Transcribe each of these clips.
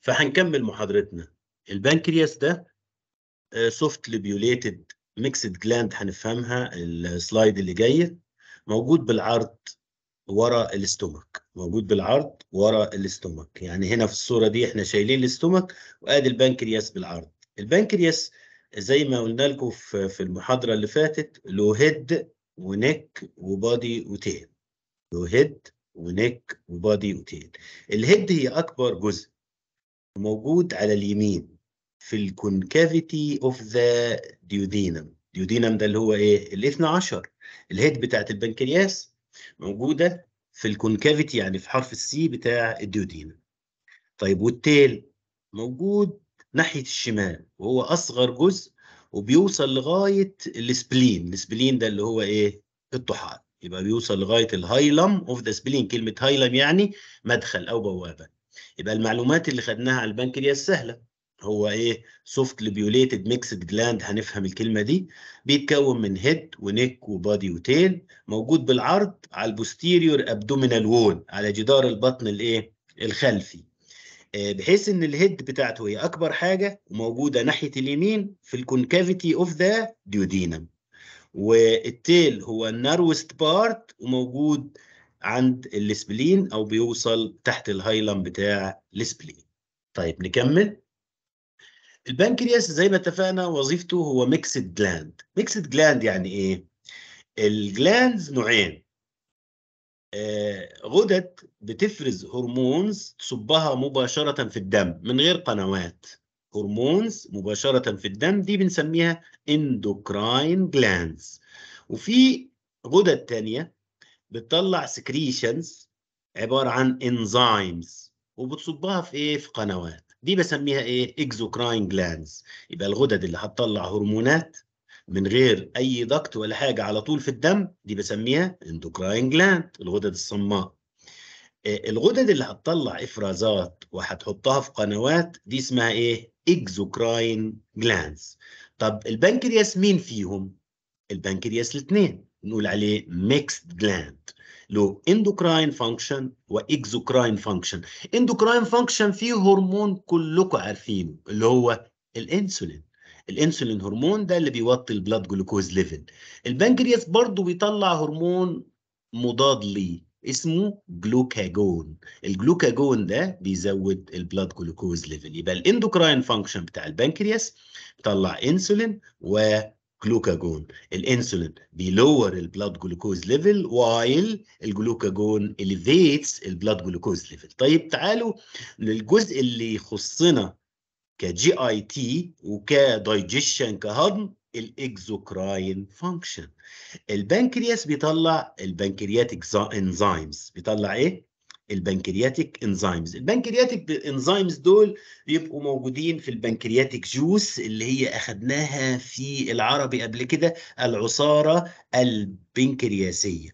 فهنكمل محاضرتنا البنكرياس ده سوفت ليبيوليتد ميكسد جلاند هنفهمها السلايد اللي جايه موجود بالعرض ورا الاستومك موجود بالعرض ورا الاستومك يعني هنا في الصوره دي احنا شايلين الاستومك وادي البنكرياس بالعرض البنكرياس زي ما قلنا لكم في المحاضره اللي فاتت له هيد ونك وبادي وتيل له هيد ونك وبادي وتيل الهيد هي اكبر جزء موجود على اليمين في الكونكافيتي اوف ذا ديودينم ديودينم ده اللي هو ايه الاثنى عشر الهيد بتاعت البنكرياس موجوده في الكونكافيتي يعني في حرف السي بتاع الديودينم طيب والتيل موجود ناحيه الشمال وهو اصغر جزء وبيوصل لغايه السبلين السبلين ده اللي هو ايه الطحال يبقى بيوصل لغايه الهايلم اوف ذا سبلين كلمه هايلم يعني مدخل او بوابه يبقى المعلومات اللي خدناها على البنكرياس سهله هو ايه سوفت ليبيوليتد ميكسد جلاند هنفهم الكلمه دي بيتكون من هيد ونيك وبادي وتيل موجود بالعرض على البوستيريور ابدومينال وول على جدار البطن الايه الخلفي آه، بحيث ان الهيد بتاعته هي اكبر حاجه وموجوده ناحيه اليمين في الكونكافيتي اوف ذا ديودينم والتيل هو النروست بارت وموجود عند السبلين او بيوصل تحت الهايلم بتاع السبلين طيب نكمل البنكرياس زي ما اتفقنا وظيفته هو ميكسد جلاند ميكسد جلاند يعني ايه الجلاندز نوعين آه غدد بتفرز هرمونز تصبها مباشرة في الدم من غير قنوات هرمونز مباشرة في الدم دي بنسميها اندوكراين جلاندز وفي غدد ثانيه بتطلع سكريشنز عباره عن انزيمز وبتصبها في ايه في قنوات دي بسميها ايه اكزوكراين جلاندز يبقى الغدد اللي هتطلع هرمونات من غير اي ضغط ولا حاجه على طول في الدم دي بسميها اندوكراين جلاند الغدد الصماء آه، الغدد اللي هتطلع افرازات وهتحطها في قنوات دي اسمها ايه اكزوكراين جلاندز طب البنكرياس مين فيهم البنكرياس الاثنين نقول عليه ميكسد جلاند له اندوكراين فانكشن واكزوكراين فانكشن اندوكراين فانكشن فيه هرمون كلكم عارفينه اللي هو الانسولين الانسولين هرمون ده اللي بيوطي البلاد جلوكوز ليفل البنكرياس برضه بيطلع هرمون مضاد ليه اسمه جلوكاجون الجلوكاجون ده بيزود البلاد جلوكوز ليفل يبقى الاندوكراين فانكشن بتاع البنكرياس بيطلع انسولين و جلوكاجون الانسولين بيلور البلاد جلوكوز ليفل وايل الجلوكاجون اليفيتس البلاد جلوكوز ليفل طيب تعالوا للجزء اللي يخصنا كجي اي تي وكدايجيشن كهضم الاكزوكراين فانكشن البنكرياس بيطلع البنكرياتيك انزيمز بيطلع ايه البنكرياتيك انزيمز البنكرياتيك انزيمز دول بيبقوا موجودين في البنكرياتيك جوس اللي هي اخدناها في العربي قبل كده العصاره البنكرياسيه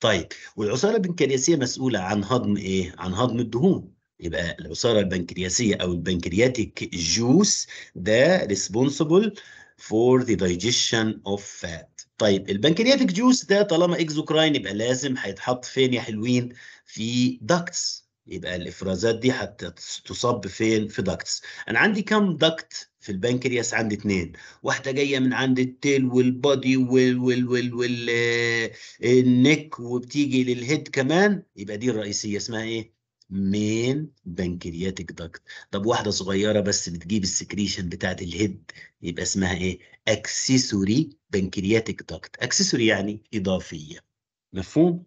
طيب والعصاره البنكرياسيه مسؤوله عن هضم ايه عن هضم الدهون يبقى العصاره البنكرياسيه او البنكرياتيك جوس ده ريسبونسبل for the digestion of fat طيب البنكرياتيك جوس ده طالما اكزوكراين يبقى لازم هيتحط فين يا حلوين في داكتس يبقى الافرازات دي هتصب فين في داكتس انا عندي كام داكت في البنكرياس عندي اتنين واحده جايه من عند التيل والبادي وال وال وال وال آه، وبتيجي للهيد كمان يبقى دي الرئيسيه اسمها ايه مين بنكرياتيك داكت طب واحده صغيره بس بتجيب السكريشن بتاعت الهيد يبقى اسمها ايه اكسسوري بنكرياتيك داكت اكسسوري يعني اضافيه مفهوم؟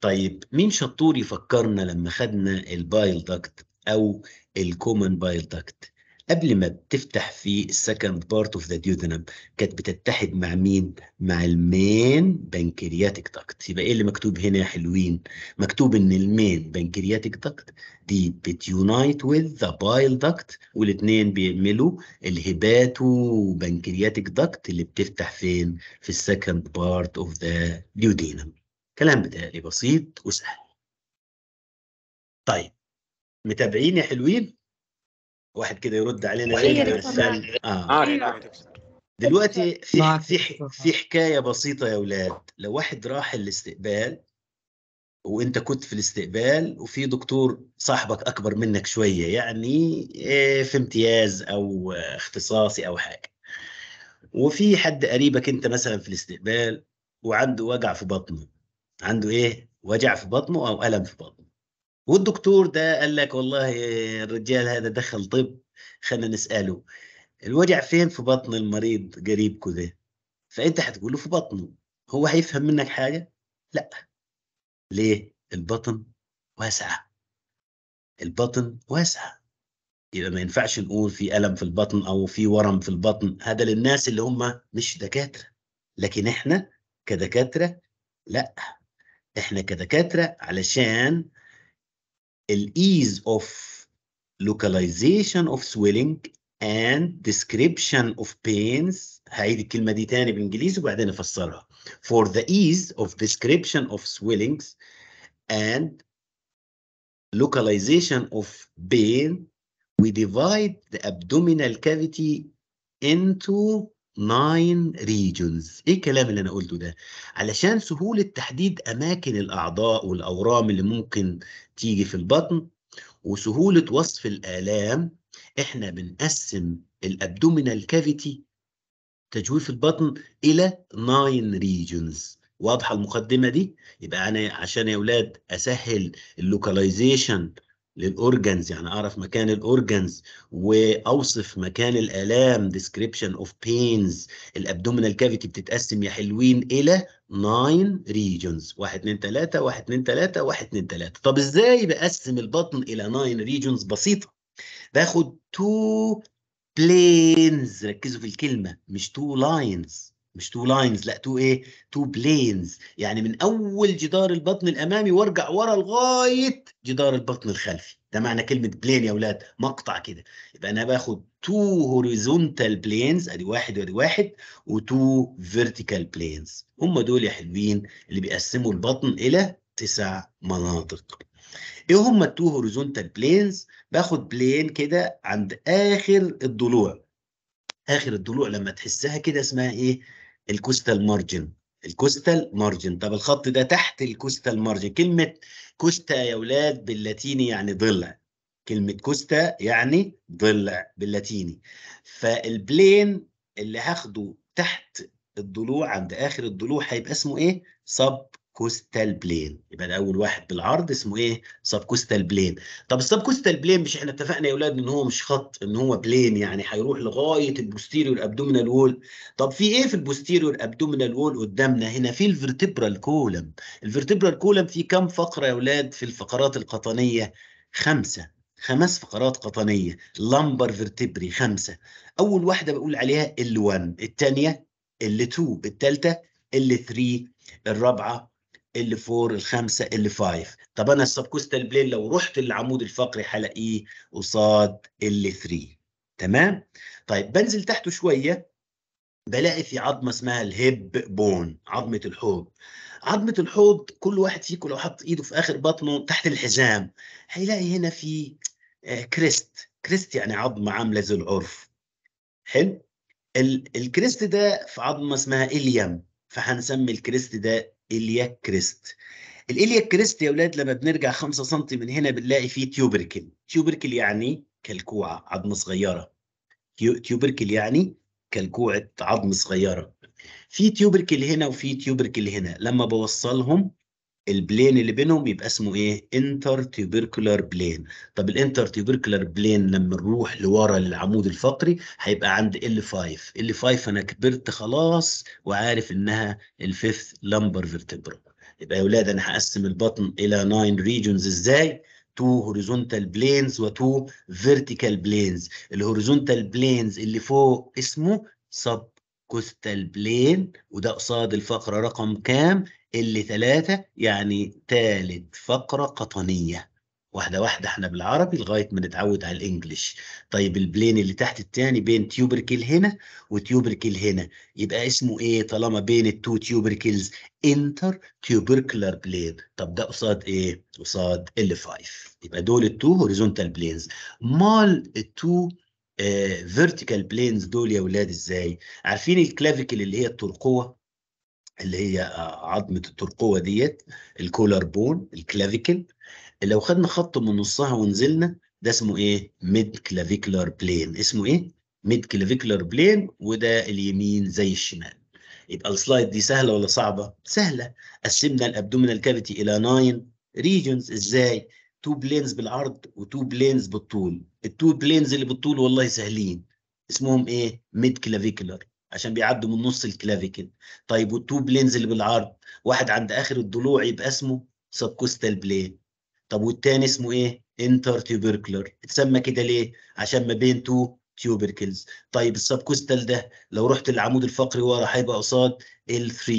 طيب مين شطور يفكرنا لما خدنا البايل داكت او الكومن بايل داكت قبل ما بتفتح في السكند بارت اوف ذا ديودنم كانت بتتحد مع مين؟ مع المين بنكرياتيك داكت يبقى ايه اللي مكتوب هنا يا حلوين؟ مكتوب ان المين بنكرياتيك داكت دي بتيونايت وذ ذا بايل داكت والاثنين بيعملوا الهباتو بنكرياتيك داكت اللي بتفتح فين؟ في السكند بارت اوف ذا ديودينم كلام بتهيألي بسيط وسهل طيب متابعين يا حلوين واحد كده يرد علينا غير آه. آه، دلوقتي في في في حكايه بسيطه يا اولاد لو واحد راح الاستقبال وانت كنت في الاستقبال وفي دكتور صاحبك اكبر منك شويه يعني آه، في امتياز او اختصاصي او حاجه وفي حد قريبك انت مثلا في الاستقبال وعنده وجع في بطنه عنده ايه وجع في بطنه او الم في بطنه والدكتور ده قال لك والله الرجال هذا دخل طب خلينا نساله الوجع فين في بطن المريض قريبكو ده فانت هتقول له في بطنه هو هيفهم منك حاجه لا ليه البطن واسعه البطن واسعه يبقى ما ينفعش نقول في الم في البطن او في ورم في البطن هذا للناس اللي هم مش دكاتره لكن احنا كدكاتره لا احنا كدكاتره علشان ال ease of localization of swelling and description of pains هعيد الكلمة دي تاني بالإنجليزي وبعدين أفسرها for the ease of description of swellings and localization of pain we divide the abdominal cavity into ناين ريجونز ايه الكلام اللي انا قلته ده علشان سهولة تحديد اماكن الاعضاء والاورام اللي ممكن تيجي في البطن وسهولة وصف الالام احنا بنقسم الابدومينال كافيتي تجويف البطن الى ناين ريجونز واضحة المقدمة دي يبقى انا عشان يا اولاد اسهل اللوكاليزيشن للاورجنز يعني اعرف مكان الاورجنز واوصف مكان الالام description of pains الابدومينال كافيتي بتتقسم يا حلوين الى 9 regions 1 2 3 1 2 3 1 2 3 طب ازاي بقسم البطن الى 9 regions بسيطه باخد 2 planes ركزوا في الكلمه مش 2 lines مش تو لاينز لا تو ايه تو بلينز يعني من اول جدار البطن الامامي وارجع ورا لغايه جدار البطن الخلفي ده معنى كلمه بلين يا اولاد مقطع كده يبقى انا باخد تو هوريزونتال بلينز ادي واحد وادي واحد وتو فيرتيكال بلينز هم دول يا حلوين اللي بيقسموا البطن الى تسع مناطق ايه هم التو هوريزونتال بلينز باخد بلين كده عند اخر الضلوع اخر الضلوع لما تحسها كده اسمها ايه الكوستال مارجن الكوستال مارجن طب الخط ده تحت الكوستال مارجن كلمة كوستا يا ولاد باللاتيني يعني ضلع كلمة كوستا يعني ضلع باللاتيني فالبلين اللي هاخده تحت الضلوع عند آخر الضلوع هيبقى اسمه إيه؟ سب كوستال بلين يبقى ده اول واحد بالعرض اسمه ايه سب كوستال بلين طب السب كوستال بلين مش احنا اتفقنا يا اولاد ان هو مش خط ان هو بلين يعني هيروح لغايه البوستيريور ابدومينال وول طب في ايه في البوستيريور ابدومينال وول قدامنا هنا في الفرتبرال كولم الفرتبرال كولم في كام فقره يا اولاد في الفقرات القطنيه خمسه خمس فقرات قطنيه لامبر فيرتبري خمسه اول واحده بقول عليها ال1 الثانيه ال2 الثالثه ال3 الرابعه ال 4 ال 5 ال 5 طب انا السبكوستال بلين لو رحت للعمود الفقري هلاقيه قصاد ال 3 تمام طيب بنزل تحته شويه بلاقي في عظمه اسمها الهيب بون عظمه الحوض عظمه الحوض كل واحد فيكم لو حط ايده في اخر بطنه تحت الحزام هيلاقي هنا في كريست آه، كريست يعني عظمه عامله زي العرف حلو الكريست ده في عظمه اسمها اليم فهنسمي الكريست ده الياك كريست الالياك كريست يا اولاد لما بنرجع 5 سم من هنا بنلاقي فيه تيوبركل تيوبركل يعني كلكوعه عظم صغيره تيوبركل يعني كلكوعه عظم صغيره في تيوبركل هنا وفي تيوبركل هنا لما بوصلهم البلين اللي بينهم يبقى اسمه ايه انتر تيوبركولار بلين طب الانتر تيوبركولار بلين لما نروح لورا للعمود الفقري هيبقى عند ال 5 ال 5 انا كبرت خلاص وعارف انها الفيفث لمبر فيرتبرا يبقى يا اولاد انا هقسم البطن الى 9 ريجونز ازاي تو هوريزونتال بلينز وتو فيرتيكال بلينز الهوريزونتال بلينز اللي فوق اسمه سب كوستال بلين وده قصاد الفقره رقم كام اللي ثلاثة يعني ثالث فقرة قطنية واحدة واحدة احنا بالعربي لغاية ما نتعود على الانجليش طيب البلين اللي تحت التاني بين تيوبركل هنا وتيوبركل هنا يبقى اسمه ايه طالما بين التو تيوبركلز انتر تيوبركلر بلين طب ده قصاد ايه قصاد ال 5 يبقى دول التو هوريزونتال بلينز مال التو فيرتيكال آه، بلينز دول يا ولاد ازاي عارفين الكلافيكل اللي هي الترقوة اللي هي آه، عظمه الترقوه ديت الكولر بون الكلافيكل لو خدنا خط من نصها ونزلنا ده اسمه ايه ميد كلافيكلر بلين اسمه ايه ميد كلافيكلر بلين وده اليمين زي الشمال يبقى السلايد دي سهله ولا صعبه سهله قسمنا الابدومينال كافيتي الى 9 ريجونز ازاي تو بلينز بالعرض وتو بلينز بالطول التو بلينز اللي بالطول والله سهلين اسمهم ايه ميد كلافيكلر عشان بيعدوا من نص الكلافيكل طيب والتو بلينز اللي بالعرض واحد عند اخر الضلوع يبقى اسمه سبكوستال بلين طب والتاني اسمه ايه انتر تيوبركلر اتسمى كده ليه عشان ما بين تو تيوبركلز طيب السبكوستال ده لو رحت للعمود الفقري ورا هيبقى قصاد ال3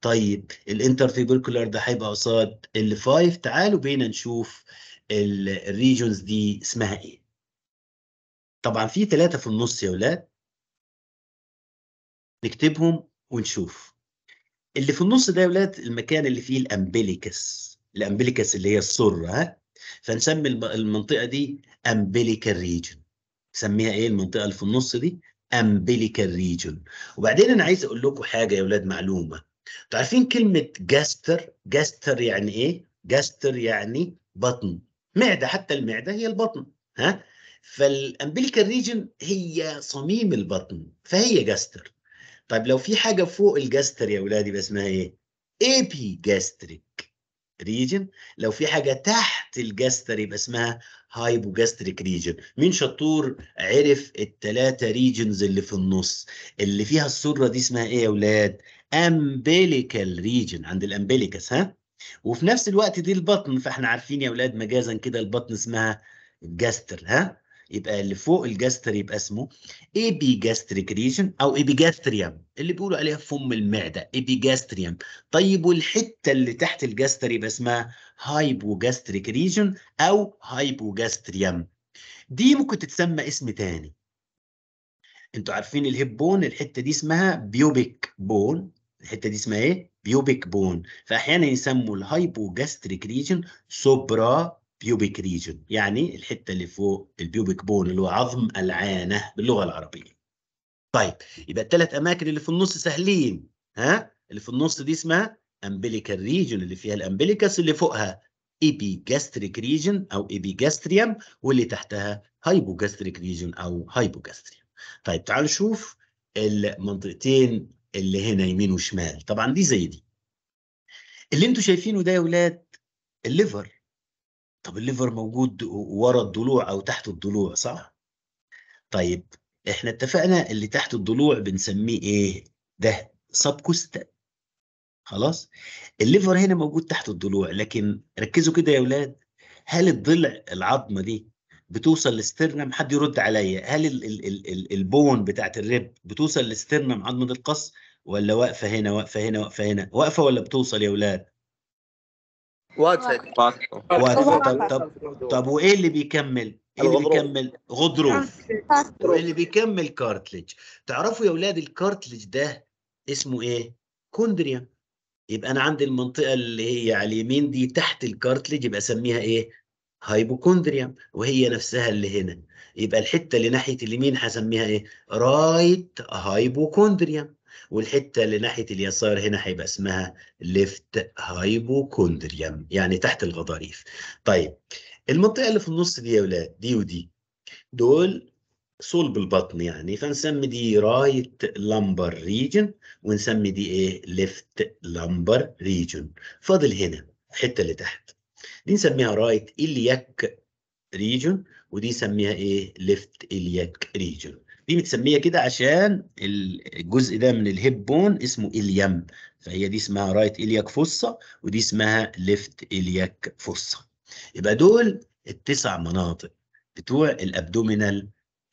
طيب الانتر تيوبركلر ده هيبقى قصاد ال5 تعالوا بينا نشوف الريجونز دي اسمها ايه طبعا في ثلاثة في النص يا ولاد نكتبهم ونشوف اللي في النص ده يا ولاد المكان اللي فيه الامبليكس الامبليكس اللي هي السره ها فنسمي المنطقه دي امبليكال ريجن نسميها ايه المنطقه اللي في النص دي امبليكال ريجن وبعدين انا عايز اقول لكم حاجه يا ولاد معلومه تعرفين عارفين كلمه جاستر جاستر يعني ايه جاستر يعني بطن معده حتى المعده هي البطن ها فالامبليكال ريجن هي صميم البطن فهي جاستر طيب لو في حاجه فوق الجاستر يا ولادي يبقى اسمها ايه؟ ايبي جاستريك ريجن لو في حاجه تحت الجاستر يبقى اسمها هايبوجاستريك ريجن مين شطور عرف الثلاثه ريجنز اللي في النص اللي فيها السره دي اسمها ايه يا ولاد؟ امبيليكال ريجن عند الامبيليكس ها؟ وفي نفس الوقت دي البطن فاحنا عارفين يا ولاد مجازا كده البطن اسمها جاستر ها؟ يبقى اللي فوق الجاستر يبقى اسمه ايبيجاستريك ريجن او ايبيجاستريم اللي بيقولوا عليها فم المعده ايبيجاستريم طيب والحته اللي تحت الجاستر يبقى اسمها هايبوجاستريك ريجن او هايبوجاستريم دي ممكن تتسمى اسم تاني انتوا عارفين الهيب بون الحته دي اسمها بيوبيك بون الحته دي اسمها ايه بيوبيك بون فاحيانا يسموا الهايبوجاستريك ريجن سوبرا بيوبيك ريجن يعني الحته اللي فوق البيوبيك بون اللي هو عظم العانه باللغه العربيه طيب يبقى الثلاث اماكن اللي في النص سهلين ها اللي في النص دي اسمها امبليكال ريجن اللي فيها الامبليكس اللي فوقها ايبيجاستريك ريجن او ايبيجاستريم واللي تحتها هايبوجاستريك ريجن او هايبوجاستريم طيب تعالوا نشوف المنطقتين اللي هنا يمين وشمال طبعا دي زي دي اللي انتم شايفينه ده يا ولاد الليفر طب الليفر موجود ورا الضلوع او تحت الضلوع صح طيب احنا اتفقنا اللي تحت الضلوع بنسميه ايه ده سبكوستا خلاص الليفر هنا موجود تحت الضلوع لكن ركزوا كده يا اولاد هل الضلع العظمه دي بتوصل للسترنم حد يرد عليا هل الـ الـ الـ الـ البون بتاعت الرب بتوصل للسترنم عظمه القص ولا واقفه هنا واقفه هنا واقفه هنا واقفه ولا بتوصل يا اولاد واتسد واتسد طب طب وايه اللي بيكمل؟ ايه اللي بيكمل؟ غضروف وايه اللي بيكمل كارتلج تعرفوا يا اولاد الكارتلج ده اسمه ايه؟ كوندريا يبقى انا عندي المنطقه اللي هي على اليمين دي تحت الكارتلج يبقى اسميها ايه؟ هايبوكوندريا وهي نفسها اللي هنا يبقى الحته اللي ناحيه اليمين هسميها ايه؟ رايت هايبوكوندريا والحته اللي ناحيه اليسار هنا هيبقى اسمها ليفت هايبوكوندريم يعني تحت الغضاريف طيب المنطقه اللي في النص دي يا ولاد دي ودي دول صلب البطن يعني فنسمي دي رايت لامبر ريجن ونسمي دي ايه ليفت لامبر ريجن فاضل هنا الحته اللي تحت دي نسميها رايت الياك ريجن ودي نسميها ايه ليفت الياك ريجن دي متسميه كده عشان الجزء ده من الهيب بون اسمه اليم فهي دي اسمها رايت الياك فصه ودي اسمها ليفت الياك فصه يبقى دول التسع مناطق بتوع الابدومينال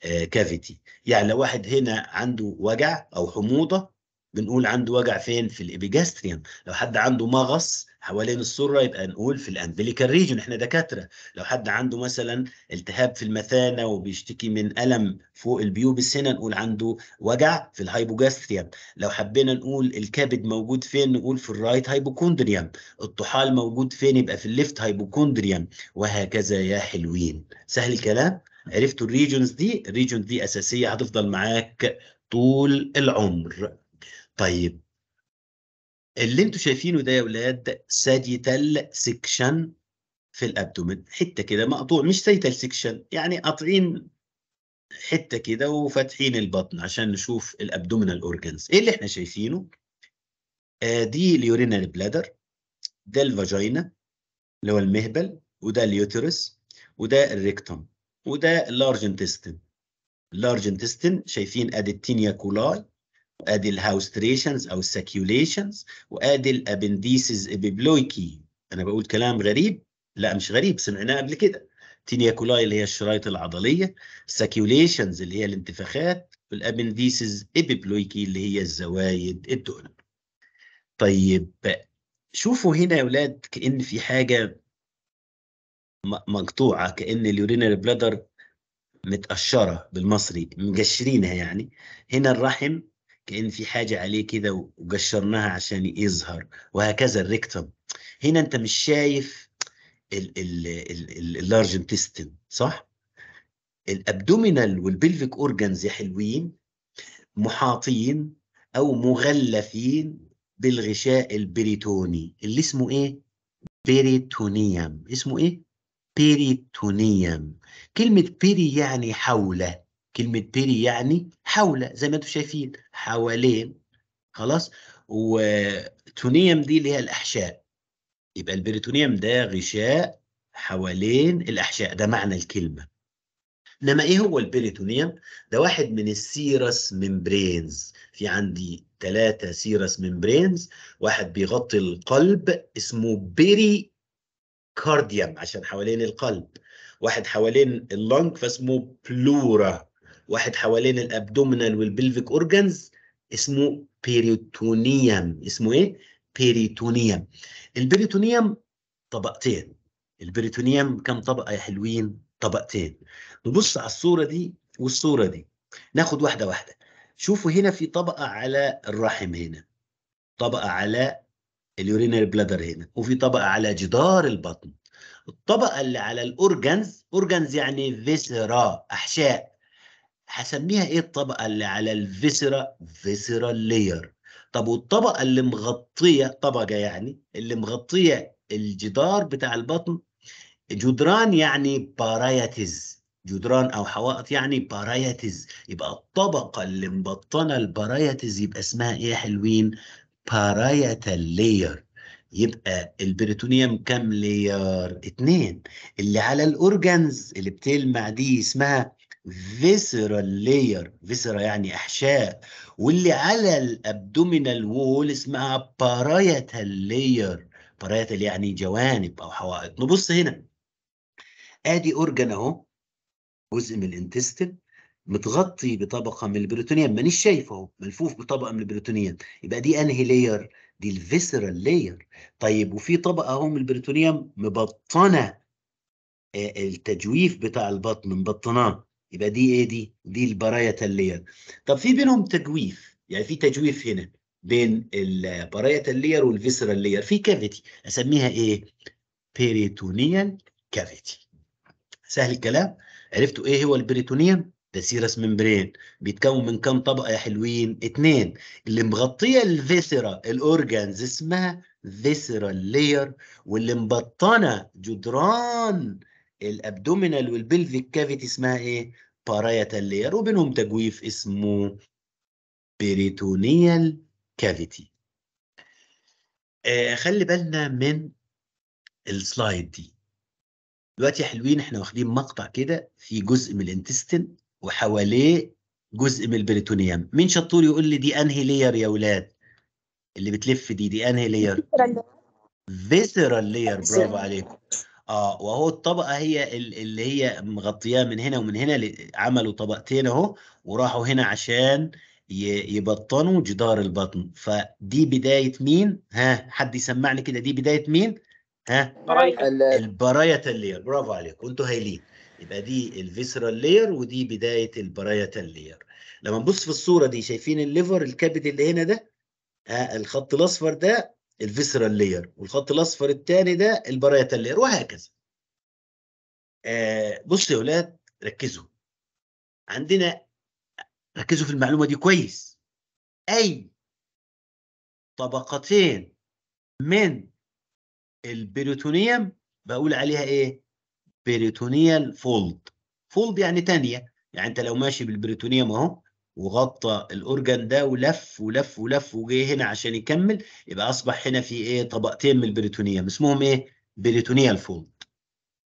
آه، كافيتي يعني لو واحد هنا عنده وجع او حموضه بنقول عنده وجع فين في الابيجاستريان لو حد عنده مغص حوالين السره يبقى نقول في الامبليكال ريجن احنا دكاتره لو حد عنده مثلا التهاب في المثانه وبيشتكي من الم فوق البيوبس هنا نقول عنده وجع في الهايبوجاستريم لو حبينا نقول الكبد موجود فين نقول في الرايت هايبوكوندريم الطحال موجود فين يبقى في الليفت هايبوكوندريم وهكذا يا حلوين سهل الكلام عرفتوا الريجونز دي الريجونز دي اساسيه هتفضل معاك طول العمر طيب اللي انتم شايفينه ده يا ولاد ساجيتال سكشن في الابدومن حته كده مقطوع مش سيتال سكشن يعني قاطعين حته كده وفاتحين البطن عشان نشوف الابدومينال اورجنز ايه اللي احنا شايفينه آه دي اليورينال بلادر ده الفاجينا اللي هو المهبل وده اليوترس وده الريكتوم وده اللارج انتستين اللارج انتستين شايفين اديتينيا كولاي وادي الهاوستريشنز او السكيوليشنز وادي الابنديسز ابيبلويكي انا بقول كلام غريب لا مش غريب سمعناه قبل كده تينياكولاي اللي هي الشرايط العضليه السكيوليشنز اللي هي الانتفاخات والابنديسز ابيبلويكي اللي هي الزوايد الدهن طيب شوفوا هنا يا اولاد كان في حاجه مقطوعه كان اليورينري بلادر متقشره بالمصري مجشرينها يعني هنا الرحم كأن في حاجة عليه كده وقشرناها عشان يظهر وهكذا الريكتم هنا أنت مش شايف اللارج انتستين صح؟ الابدومينال والبلفيك اورجانز يا حلوين محاطين او مغلفين بالغشاء البريتوني اللي اسمه ايه؟ بيريتونيوم اسمه ايه؟ بيريتونيوم كلمة بيري يعني حوله كلمة بيري يعني حول زي ما انتم شايفين حوالين خلاص وتونيم دي اللي هي الأحشاء يبقى البريتونيوم ده غشاء حوالين الأحشاء ده معنى الكلمة انما ايه هو البريتونيوم ده واحد من السيرس ممبرينز في عندي ثلاثة سيرس ممبرينز واحد بيغطي القلب اسمه بيري كارديوم عشان حوالين القلب واحد حوالين اللنج فاسمه بلورا واحد حوالين الابدومينال والبلفيك اورجانز اسمه بيريتونيوم اسمه ايه بيريتونيوم البيريتونيوم طبقتين البيريتونيوم كم طبقه يا حلوين طبقتين نبص على الصوره دي والصوره دي ناخد واحده واحده شوفوا هنا في طبقه على الرحم هنا طبقه على اليورينال بلادر هنا وفي طبقه على جدار البطن الطبقه اللي على الاورجانز اورجانز يعني فيسرا احشاء هسميها ايه الطبقه اللي على الفيسرا فيسرا لير طب والطبقه اللي مغطيه طبقه يعني اللي مغطيه الجدار بتاع البطن جدران يعني بارايتز جدران او حوائط يعني بارايتز يبقى الطبقه اللي مبطنه البارايتز يبقى اسمها ايه يا حلوين بارايتال لير يبقى البريتونيوم كام لير اتنين اللي على الاورجنز اللي بتلمع دي اسمها visceral layer visceral يعني احشاء واللي على الابدومينال وول اسمها parietal لاير parietal يعني جوانب او حوائط نبص هنا ادي اورجان اهو جزء من الانتستين متغطي بطبقه من البروتونيان مانيش شايفه اهو ملفوف بطبقه من البروتونيان يبقى دي انهي لاير دي الفيسرال لاير طيب وفي طبقه اهو من البروتونيان مبطنه آه، التجويف بتاع البطن مبطناه يبقى دي ايه دي دي البرايا تلير طب في بينهم تجويف يعني في تجويف هنا بين البرايا تلير والفيسرال لير في كافيتي اسميها ايه بيريتونيال كافيتي سهل الكلام عرفتوا ايه هو البيريتونيال؟ ده سيرس ممبرين بيتكون من كام طبقه يا حلوين اتنين اللي مغطيه الفيسرا الاورجانز اسمها فيسرال لير واللي مبطنه جدران الابدومينال والبلفيك كافيتي اسمها ايه مبارية اللير وبينهم تجويف اسمه بريتونيال كافيتي آه خلي بالنا من السلايد دي دلوقتي حلوين احنا واخدين مقطع كده في جزء من الانتستين وحواليه جزء من البريتونيوم مين شطور يقول لي دي انهي لير يا ولاد اللي بتلف دي دي انهي لير فيسرال لير برافو عليكم اه وهو الطبقه هي اللي هي مغطياه من هنا ومن هنا عملوا طبقتين اهو وراحوا هنا عشان يبطنوا جدار البطن فدي بدايه مين ها حد يسمعني كده دي بدايه مين ها البرايتال لير برافو عليكم انتوا هايلين يبقى دي الفيسرال لير ودي بدايه البرايتال لير لما نبص في الصوره دي شايفين الليفر الكبد اللي هنا ده ها الخط الاصفر ده الفيسرال لير والخط الاصفر الثاني ده البريتال لير وهكذا آه بصوا يا ولاد ركزوا عندنا ركزوا في المعلومه دي كويس اي طبقتين من البريتونيوم بقول عليها ايه بريتونيال فولد فولد يعني ثانيه يعني انت لو ماشي بالبريتونيوم اهو وغطى الاورجن ده ولف ولف ولف وجه هنا عشان يكمل يبقى اصبح هنا في ايه طبقتين من البريتونيوم اسمهم ايه بريتونيال فولد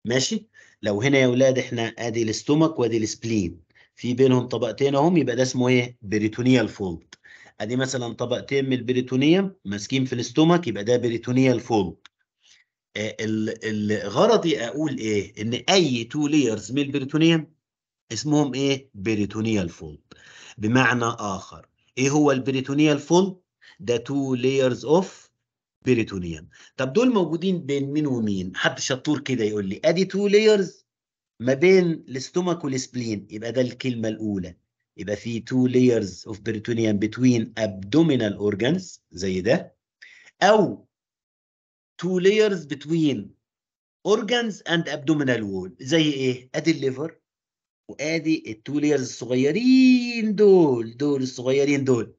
ماشي لو هنا يا اولاد احنا ادي الاستومك وادي السبلين في بينهم طبقتين اهم يبقى ده اسمه ايه بريتونيال فولد ادي مثلا طبقتين من البريتونيوم ماسكين في الاستومك يبقى ده بريتونيال فولد آه، غرضي اقول ايه ان اي تو لايرز من البريتونيوم اسمهم ايه بريتونيال فولد بمعنى آخر إيه هو البريتونيال فول؟ ده تو لايرز اوف بريتونيوم طب دول موجودين بين مين ومين؟ حد شطور كده يقول لي أدي تو لايرز ما بين الاستومك والسبلين يبقى ده الكلمة الأولى يبقى في تو لايرز اوف بريتونيوم بتوين ابدومينال اورجانز زي ده أو تو لايرز بتوين organs and abdominal wall زي ايه؟ ادي الليفر وادي التو لايرز الصغيرين دول دول الصغيرين دول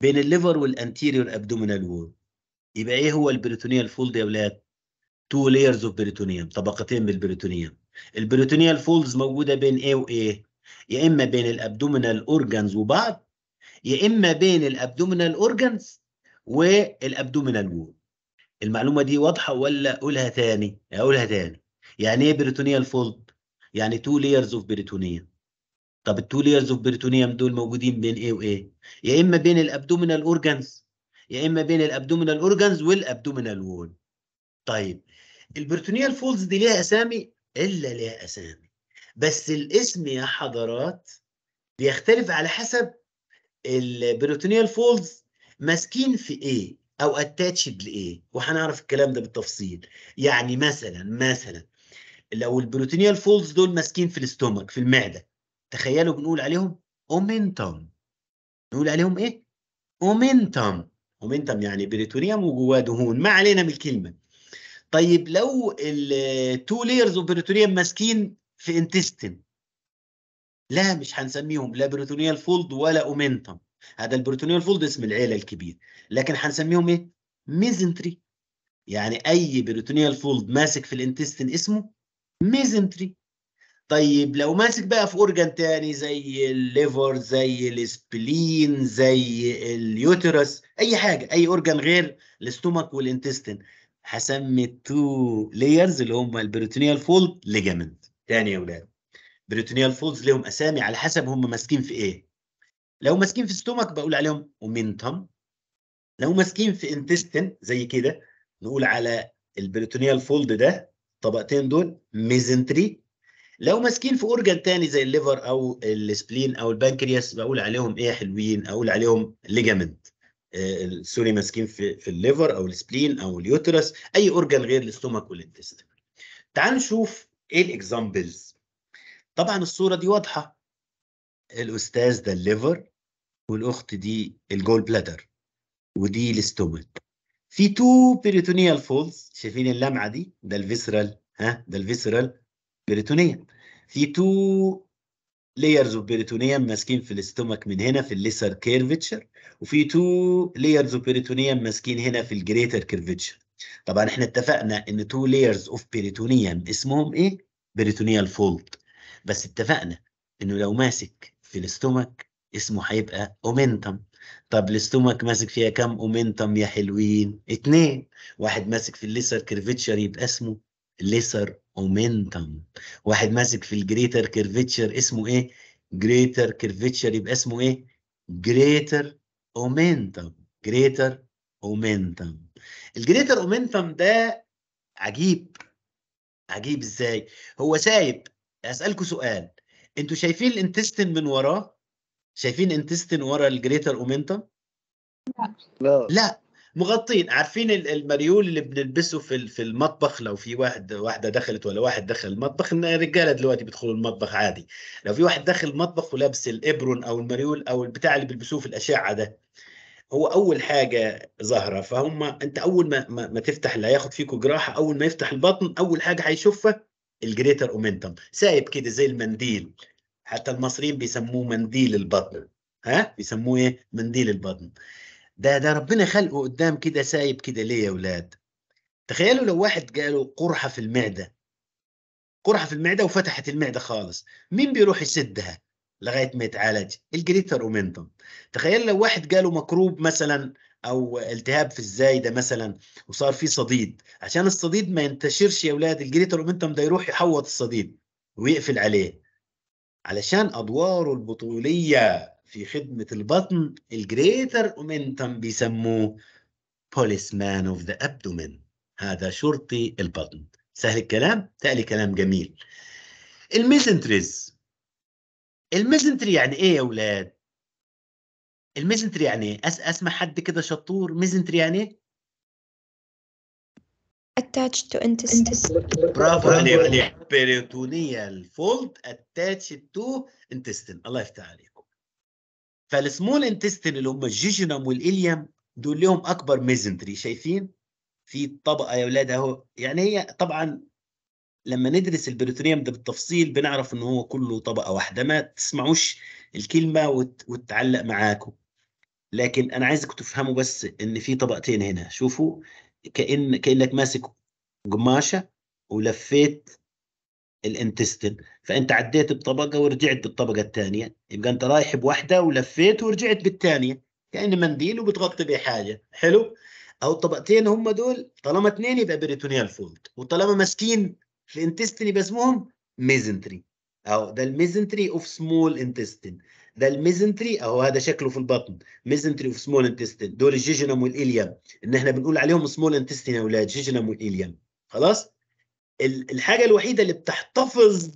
بين الليفر والانتيريور ابدومينال وول يبقى ايه هو البريتونيال فولد يا ولاد؟ تو لايرز اوف بريتونيوم طبقتين من البريتونيوم البريتونيال فولدز موجوده بين ايه وايه؟ يا اما بين الابدومينال اورجانز وبعض يا اما بين الابدومينال اورجانز والابدومينال وول المعلومه دي واضحه ولا اقولها تاني؟ اقولها تاني يعني ايه بريتونيال فولد؟ يعني تو layers اوف بريتونيه طب التو layers اوف بريتونيوم دول موجودين بين ايه وايه يا اما بين الابدومينال اورجانز يا اما بين الابدومينال اورجانز والابدومينال وول طيب البريتونيال فولز دي ليها اسامي الا ليها اسامي بس الاسم يا حضرات بيختلف على حسب البريتونيال فولز ماسكين في ايه او اتاتشد لايه وهنعرف الكلام ده بالتفصيل يعني مثلا مثلا لو البروتينيال فولز دول ماسكين في الاستومك في المعده تخيلوا بنقول عليهم اومنتوم نقول عليهم ايه اومنتوم اومنتوم يعني بريتونيوم وجواه دهون ما علينا من الكلمه طيب لو التو لايرز اوف بريتونيوم ماسكين في انتستين لا مش هنسميهم لا بريتونيال فولد ولا اومنتوم هذا البروتونيال فولد اسم العيله الكبير لكن هنسميهم ايه ميزنتري يعني اي بريتونيال فولد ماسك في الانتستين اسمه ميزنتري طيب لو ماسك بقى في اورجان تاني زي الليفر زي السبلين زي اليوترس اي حاجه اي اورجان غير الاستومك والانتستين هسمي التو لايرز اللي هم البريتونيال فولد ليجامنت تاني يا ولاد بريتونيال فولدز لهم اسامي على حسب هم ماسكين في ايه لو ماسكين في استومك بقول عليهم اومنتم لو ماسكين في انتستين زي كده نقول على البريتونيال فولد ده الطبقتين دول ميزنتري لو ماسكين في اورجان تاني زي الليفر او السبلين او البنكرياس بقول عليهم ايه حلوين اقول عليهم آه، ليجامنت سوري ماسكين في في الليفر او السبلين او اليوترس اي اورجان غير الاستومك والانتست تعال نشوف ايه الاكزامبلز طبعا الصوره دي واضحه الاستاذ ده الليفر والاخت دي الجول بلادر ودي الاستومك في تو بيريتونيال فولز شايفين اللمعه دي ده الفيسرال ها ده الفيسرال بيريتونيال في تو لايرز اوف بيريتونيال ماسكين في الاستومك من هنا في الليسر كيرفتشر وفي تو لايرز اوف بيريتونيال ماسكين هنا في الجريتر كيرفتشر طبعا احنا اتفقنا ان تو لايرز اوف بيريتونيال اسمهم ايه بيريتونيال فولد بس اتفقنا انه لو ماسك في الاستومك اسمه هيبقى اومنتم طب الاستومك ماسك فيها كام اومنتم يا حلوين؟ اتنين واحد ماسك في الليسر كيرفتشر يبقى اسمه ليسر اومنتم واحد ماسك في الجريتر كيرفتشر اسمه ايه؟ جريتر كيرفتشر يبقى اسمه ايه؟ جريتر اومنتم جريتر اومنتم الجريتر اومنتم ده عجيب عجيب ازاي؟ هو سايب اسالكم سؤال انتوا شايفين الانتستين من وراه شايفين انتستين ورا الجريتر اومنتا لا لا, لا. مغطين عارفين المريول اللي بنلبسه في في المطبخ لو في واحد واحده دخلت ولا واحد دخل المطبخ ان الرجاله دلوقتي بيدخلوا المطبخ عادي لو في واحد دخل المطبخ ولابس الابرون او المريول او البتاع اللي بيلبسوه في الاشعه ده هو اول حاجه ظاهره فهم انت اول ما ما, ما تفتح اللي هياخد فيكوا جراحه اول ما يفتح البطن اول حاجه هيشوفها الجريتر اومنتم سايب كده زي المنديل حتى المصريين بيسموه منديل البطن ها بيسموه ايه منديل البطن ده ده ربنا خلقه قدام كده سايب كده ليه يا ولاد تخيلوا لو واحد جاله قرحه في المعده قرحه في المعده وفتحت المعده خالص مين بيروح يسدها لغايه ما يتعالج الجريتر اومنتوم تخيل لو واحد جاله مكروب مثلا او التهاب في الزايده مثلا وصار فيه صديد عشان الصديد ما ينتشرش يا اولاد الجريتر اومنتوم ده يروح يحوط الصديد ويقفل عليه علشان أدواره البطولية في خدمة البطن الجريتر أومنتم بيسموه بوليس مان أوف ذا أبدومين هذا شرطي البطن سهل الكلام تالي كلام جميل الميزنتريز الميزنتري يعني ايه يا اولاد الميزنتري يعني ايه اسمع حد كده شطور ميزنتري يعني ايه attached to intestine برافو عليك peritoneal fold attached to intestine الله يفتح عليكم فالسمول انتستين اللي هم الجيجنم والإليم دول لهم أكبر ميزنتري شايفين في طبقة يا أولاد أهو يعني هي طبعا لما ندرس البريتونيوم ده بالتفصيل بنعرف ان هو كله طبقه واحده ما تسمعوش الكلمه وت... وتعلق معاكم لكن انا عايزكم تفهموا بس ان في طبقتين هنا شوفوا كأن كأنك ماسك قماشة ولفيت الانتستين فانت عديت بطبقه ورجعت بالطبقه الثانيه يبقى انت رايح بواحده ولفيت ورجعت بالثانيه كان منديل وبتغطي به حاجه حلو او الطبقتين هم دول طالما اثنين يبقى بريتونيال فولد وطالما ماسكين الانتستين يبقى اسمهم ميزنتري او ده الميزنتري اوف سمول انتستين ده الميزنتري اهو هذا شكله في البطن ميزنتري وفي سمول انتستين دول الجيجنم والإليم ان احنا بنقول عليهم سمول انتستين يا اولاد جيجنم والإليم خلاص الحاجة الوحيدة اللي بتحتفظ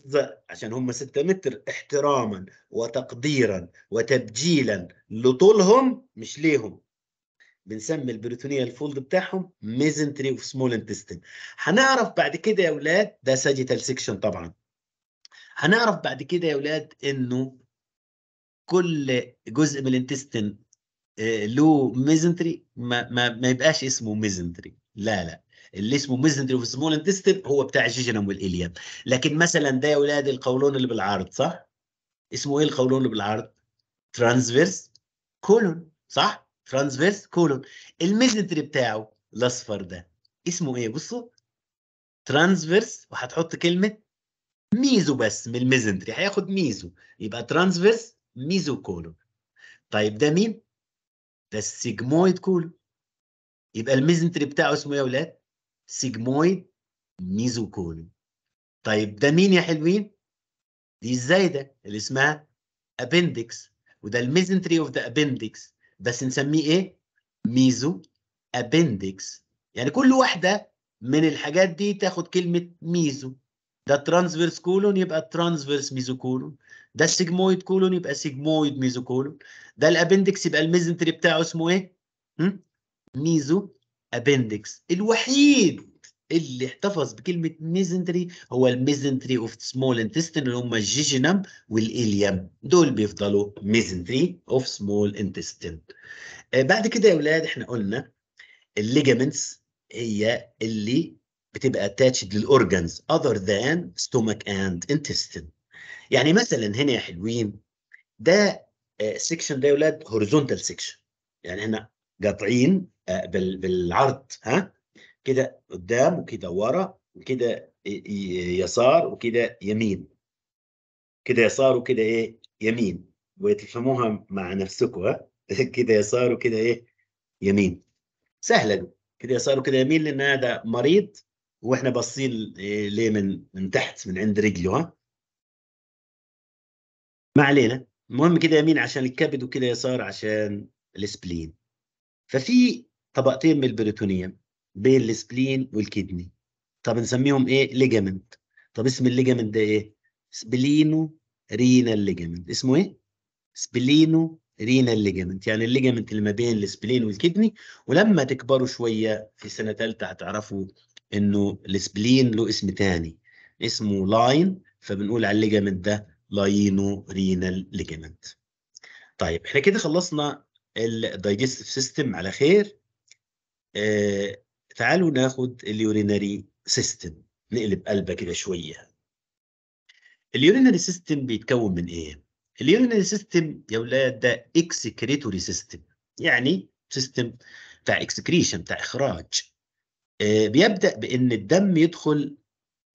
عشان هم 6 متر احتراما وتقديرا وتبجيلا لطولهم مش ليهم بنسمي البريتونية الفولد بتاعهم ميزنتري اوف سمول انتستين هنعرف بعد كده يا اولاد ده ساجيتال سيكشن طبعا هنعرف بعد كده يا اولاد انه كل جزء من الانتستين آه، له ميزنتري ما, ما, ما يبقاش اسمه ميزنتري لا لا اللي اسمه ميزنتري في سمول انتستين هو بتاع الجيجنم والاليم لكن مثلا ده يا اولاد القولون اللي بالعرض صح اسمه ايه القولون اللي بالعرض ترانسفيرس كولون صح ترانسفيرس كولون الميزنتري بتاعه الاصفر ده اسمه ايه بصوا ترانسفيرس وهتحط كلمه ميزو بس من الميزنتري هياخد ميزو يبقى ترانسفيرس ميزوكولون طيب ده مين؟ ده السيجمويد كولون يبقى الميزنتري بتاعه اسمه ايه يا ولاد؟ سيجمويد ميزوكولون طيب ده مين يا حلوين؟ دي الزايده اللي اسمها ابندكس وده الميزنتري اوف ذا ابندكس بس نسميه ايه؟ ميزو ابندكس يعني كل واحده من الحاجات دي تاخد كلمه ميزو ده ترانسفيرس كولون يبقى ترانسفيرس ميزوكولون ده السيجمويد كولون يبقى سيجمويد ميزوكولون ده الابندكس يبقى الميزنتري بتاعه اسمه ايه؟ ميزو ابندكس الوحيد اللي احتفظ بكلمه ميزنتري هو الميزنتري اوف سمول انتستين اللي هم الجيجينم والاليام دول بيفضلوا ميزنتري اوف سمول انتستين بعد كده يا اولاد احنا قلنا الليجامنتس هي اللي بتبقى attached للأورجانز other than stomach and intestine يعني مثلا هنا يا حلوين ده سيكشن آه، ده يا ولاد هوريزونتال سكشن يعني هنا قاطعين آه، بالعرض ها كده قدام وكده ورا وكده يسار وكده يمين كده يسار وكده ايه يمين وتفهموها مع نفسكم ها كده يسار وكده ايه يمين سهله كده يسار وكده يمين لان هذا مريض واحنا باصين ليه من من تحت من عند رجله ها ما علينا المهم كده يمين عشان الكبد وكده يسار عشان السبلين ففي طبقتين من البريتونيوم بين السبلين والكدني طب نسميهم ايه ليجامنت طب اسم الليجامنت ده ايه سبلينو رينا ليجامنت اسمه ايه سبلينو رينا ليجامنت يعني الليجامنت اللي ما بين السبلين والكدني ولما تكبروا شويه في سنه ثالثه هتعرفوا انه السبلين له اسم ثاني اسمه لاين فبنقول على الليجامنت ده لاينو رينال ليجامنت طيب احنا كده خلصنا الدايجستيف سيستم على خير آه تعالوا ناخد اليورينري سيستم نقلب قلبه كده شويه اليورينري سيستم بيتكون من ايه اليورينري سيستم يا ولاد ده اكسكريتوري سيستم يعني سيستم بتاع اكسكريشن بتاع اخراج آه، بيبدأ بإن الدم يدخل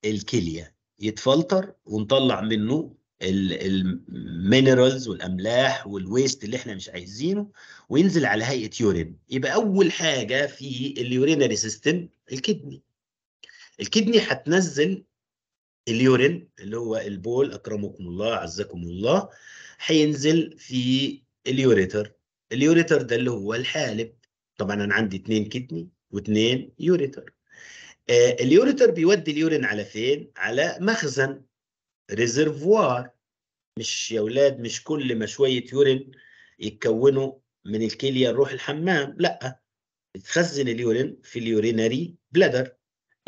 الكلية يتفلتر ونطلع منه المينرالز والاملاح والويست اللي احنا مش عايزينه وينزل على هيئه يورين يبقى اول حاجه في اليورينري سيستم الكدني الكدني هتنزل اليورين اللي هو البول اكرمكم الله عزكم الله هينزل في اليوريتر اليوريتر ده اللي هو الحالب طبعا انا عندي اثنين كدني واثنين يوريتر آه اليوريتر بيودي اليورين على فين على مخزن ريزرفوار مش يا اولاد مش كل ما شويه يورين يتكونوا من الكليه نروح الحمام لا تخزن اليورين في اليوريناري بلادر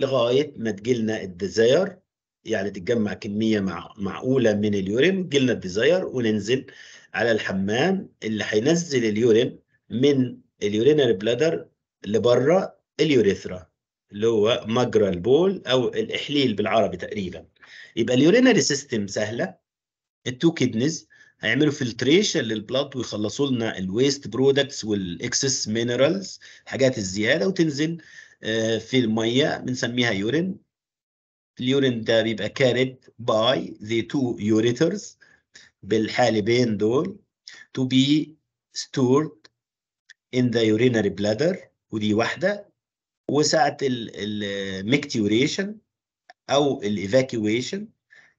لغايه ما تجيلنا الديزاير يعني تتجمع كميه مع معقوله من اليورين وتجيلنا الديزاير وننزل على الحمام اللي هينزل اليورين من اليوريناري بلادر لبره اليوريثرا اللي هو مجرى البول او الاحليل بالعربي تقريبا يبقى اليورينري سيستم سهله التو كيدنيز هيعملوا فلتريشن للبلط ويخلصوا لنا الويست برودكتس والاكسس مينرالز حاجات الزياده وتنزل آه، في الميه بنسميها يورين اليورين ده بيبقى كارد باي ذا تو يوريترز بالحالبين دول to be stored in the urinary bladder ودي واحده وساعه المكتيوريشن او الايفاكيويشن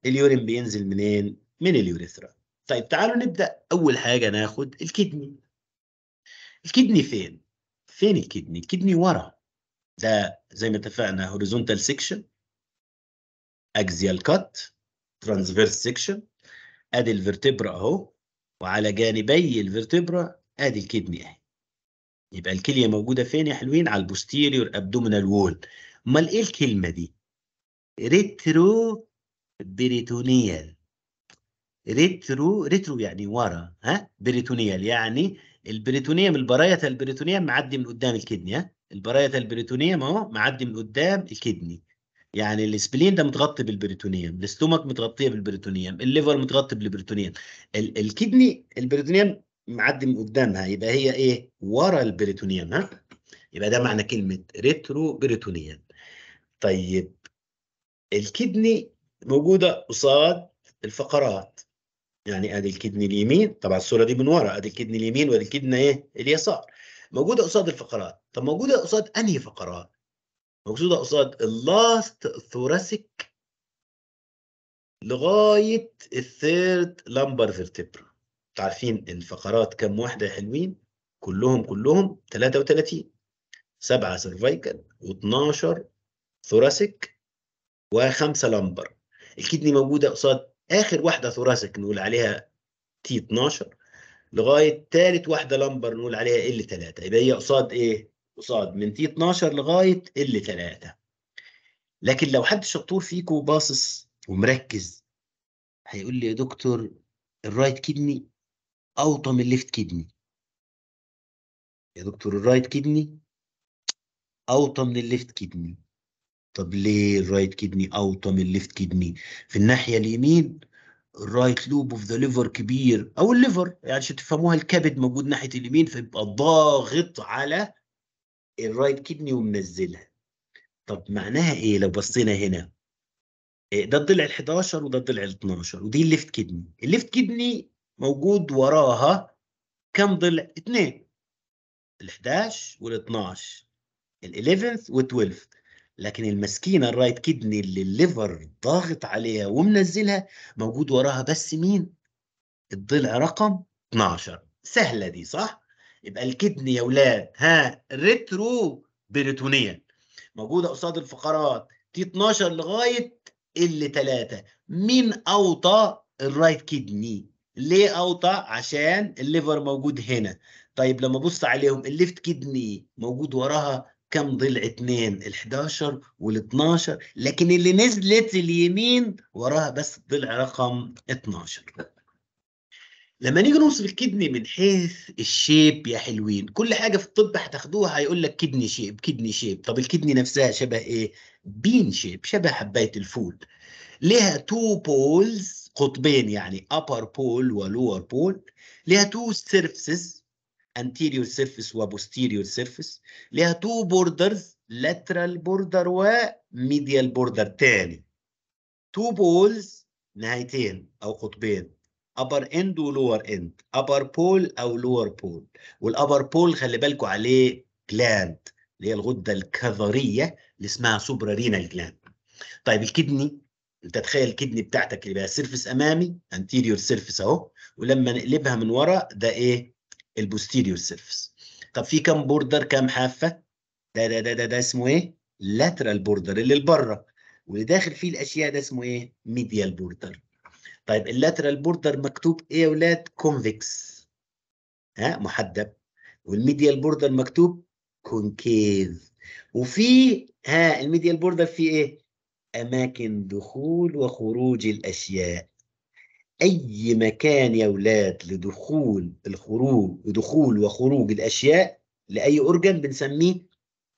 اليورين بينزل منين من اليوريثرا طيب تعالوا نبدا اول حاجه ناخد الكدني الكدني فين فين الكدني الكدني ورا ده زي ما اتفقنا هوريزونتال سيكشن اكزيال كات ترانسفيرس سيكشن ادي الفرتبرا اهو وعلى جانبي الفرتبرا ادي الكدني اهي يبقى الكليه موجوده فين يا حلوين على البوستيريور ابدومينال وول امال ايه الكلمه دي ريترو بريتونيال ريترو ريترو يعني ورا ها بريتونيال يعني البريتونيوم البراية البريتونيوم معدي من قدام الكدني ها البراية البريتونيوم اهو معدي من قدام الكدني يعني السبلين ده متغطي بالبريتونيوم الاستومك متغطيه بالبريتونيوم الليفر متغطي بالبريتونيوم الكدني البريتونيوم معدي من قدامها يبقى هي ايه ورا البريتونيوم ها يبقى ده معنى كلمه ريترو بريتونيوم طيب الكدني موجوده قصاد الفقرات يعني ادي الكدني اليمين طبعا الصوره دي من ورا ادي الكدني اليمين وادي الكدني ايه اليسار موجوده قصاد الفقرات طب موجوده قصاد انهي فقرات موجوده قصاد اللاست ثوراسيك لغايه الثيرد لامبر فيرتبرا عارفين الفقرات كم واحدة حلوين كلهم كلهم 33 سبعة سرفايكال و12 ثوراسيك و5 لمبر الكدني موجودة قصاد آخر واحدة ثوراسيك نقول عليها تي 12 لغاية تالت واحدة لمبر نقول عليها ال 3 يبقى هي قصاد إيه؟ قصاد من تي 12 لغاية ال 3 لكن لو حد شطور فيكم باصص ومركز هيقول لي يا دكتور الرايت كدني اوطى من الليفت كدني يا دكتور الرايت كدني اوطى من الليفت كدني طب ليه الرايت كدني اوطى من الليفت كدني في الناحيه اليمين الرايت لوب اوف ذا ليفر كبير او الليفر يعني عشان تفهموها الكبد موجود ناحيه اليمين فيبقى ضاغط على الرايت كدني ومنزلها طب معناها ايه لو بصينا هنا إيه، ده الضلع ال 11 وده الضلع ال 12 ودي الليفت كدني الليفت كدني موجود وراها كم ضلع؟ اثنين ال 11 وال 12 ال 11 و 12 لكن المسكينة الرايت كدني اللي الليفر ضاغط عليها ومنزلها موجود وراها بس مين؟ الضلع رقم 12 سهلة دي صح؟ يبقى الكدني يا ولاد ها ريترو بريتونيا موجودة قصاد الفقرات دي 12 لغاية اللي 3 مين أوطى الرايت كدني؟ ليه اوطى عشان الليفر موجود هنا طيب لما ابص عليهم الليفت كدني موجود وراها كم ضلع اتنين ال11 وال12 لكن اللي نزلت اليمين وراها بس الضلع رقم 12 لما نيجي نوصف الكدني من حيث الشيب يا حلوين كل حاجه في الطب هتاخدوها هيقول لك كدني شيب كدني شيب طب الكدني نفسها شبه ايه بين شيب شبه حبايه الفول ليها تو بولز قطبين يعني upper pole و lower pole ليها two surfaces anterior surface و posterior surface ليها two borders lateral border و medial border تاني two poles نهايتين أو قطبين upper end و lower end upper pole أو lower pole وال upper pole خلي بالكوا عليه gland اللي هي الغدة الكظرية اللي اسمها سوبرارينال جلاند طيب الكدني انت تخيل الكدني بتاعتك اللي بقى سيرفس امامي انتيريور سيرفس اهو ولما نقلبها من ورا ده ايه البوستيريور سيرفس طب في كام بوردر كام حافه ده ده ده ده, ده اسمه ايه لاترال بوردر اللي لبره واللي داخل فيه الاشياء ده اسمه ايه ميديال بوردر طيب اللاترال بوردر مكتوب ايه يا اولاد كونفكس ها محدب والميديال بوردر مكتوب كونكيف وفي ها الميديال بوردر في ايه أماكن دخول وخروج الأشياء أي مكان يا أولاد لدخول الخروج دخول وخروج الأشياء لأي أورجن بنسميه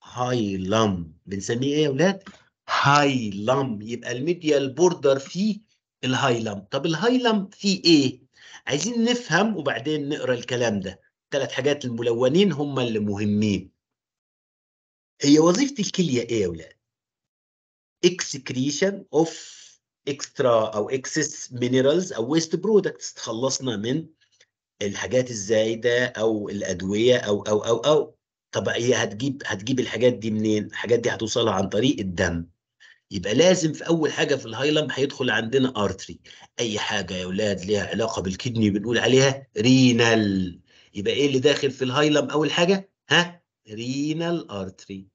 هايلم بنسميه إيه يا أولاد؟ هايلم يبقى الميديال بوردر فيه الهايلم طب الهايلم فيه إيه؟ عايزين نفهم وبعدين نقرا الكلام ده ثلاث حاجات الملونين هم اللي مهمين هي وظيفة الكلية إيه يا أولاد؟ excretion of extra او excess minerals او waste products تخلصنا من الحاجات الزايده او الادويه او او او او طب هي هتجيب هتجيب الحاجات دي منين؟ الحاجات دي هتوصلها عن طريق الدم يبقى لازم في اول حاجه في الهايلم هيدخل عندنا ارتري اي حاجه يا اولاد ليها علاقه بالكدني بنقول عليها رينال يبقى ايه اللي داخل في الهايلم اول حاجه ها رينال ارتري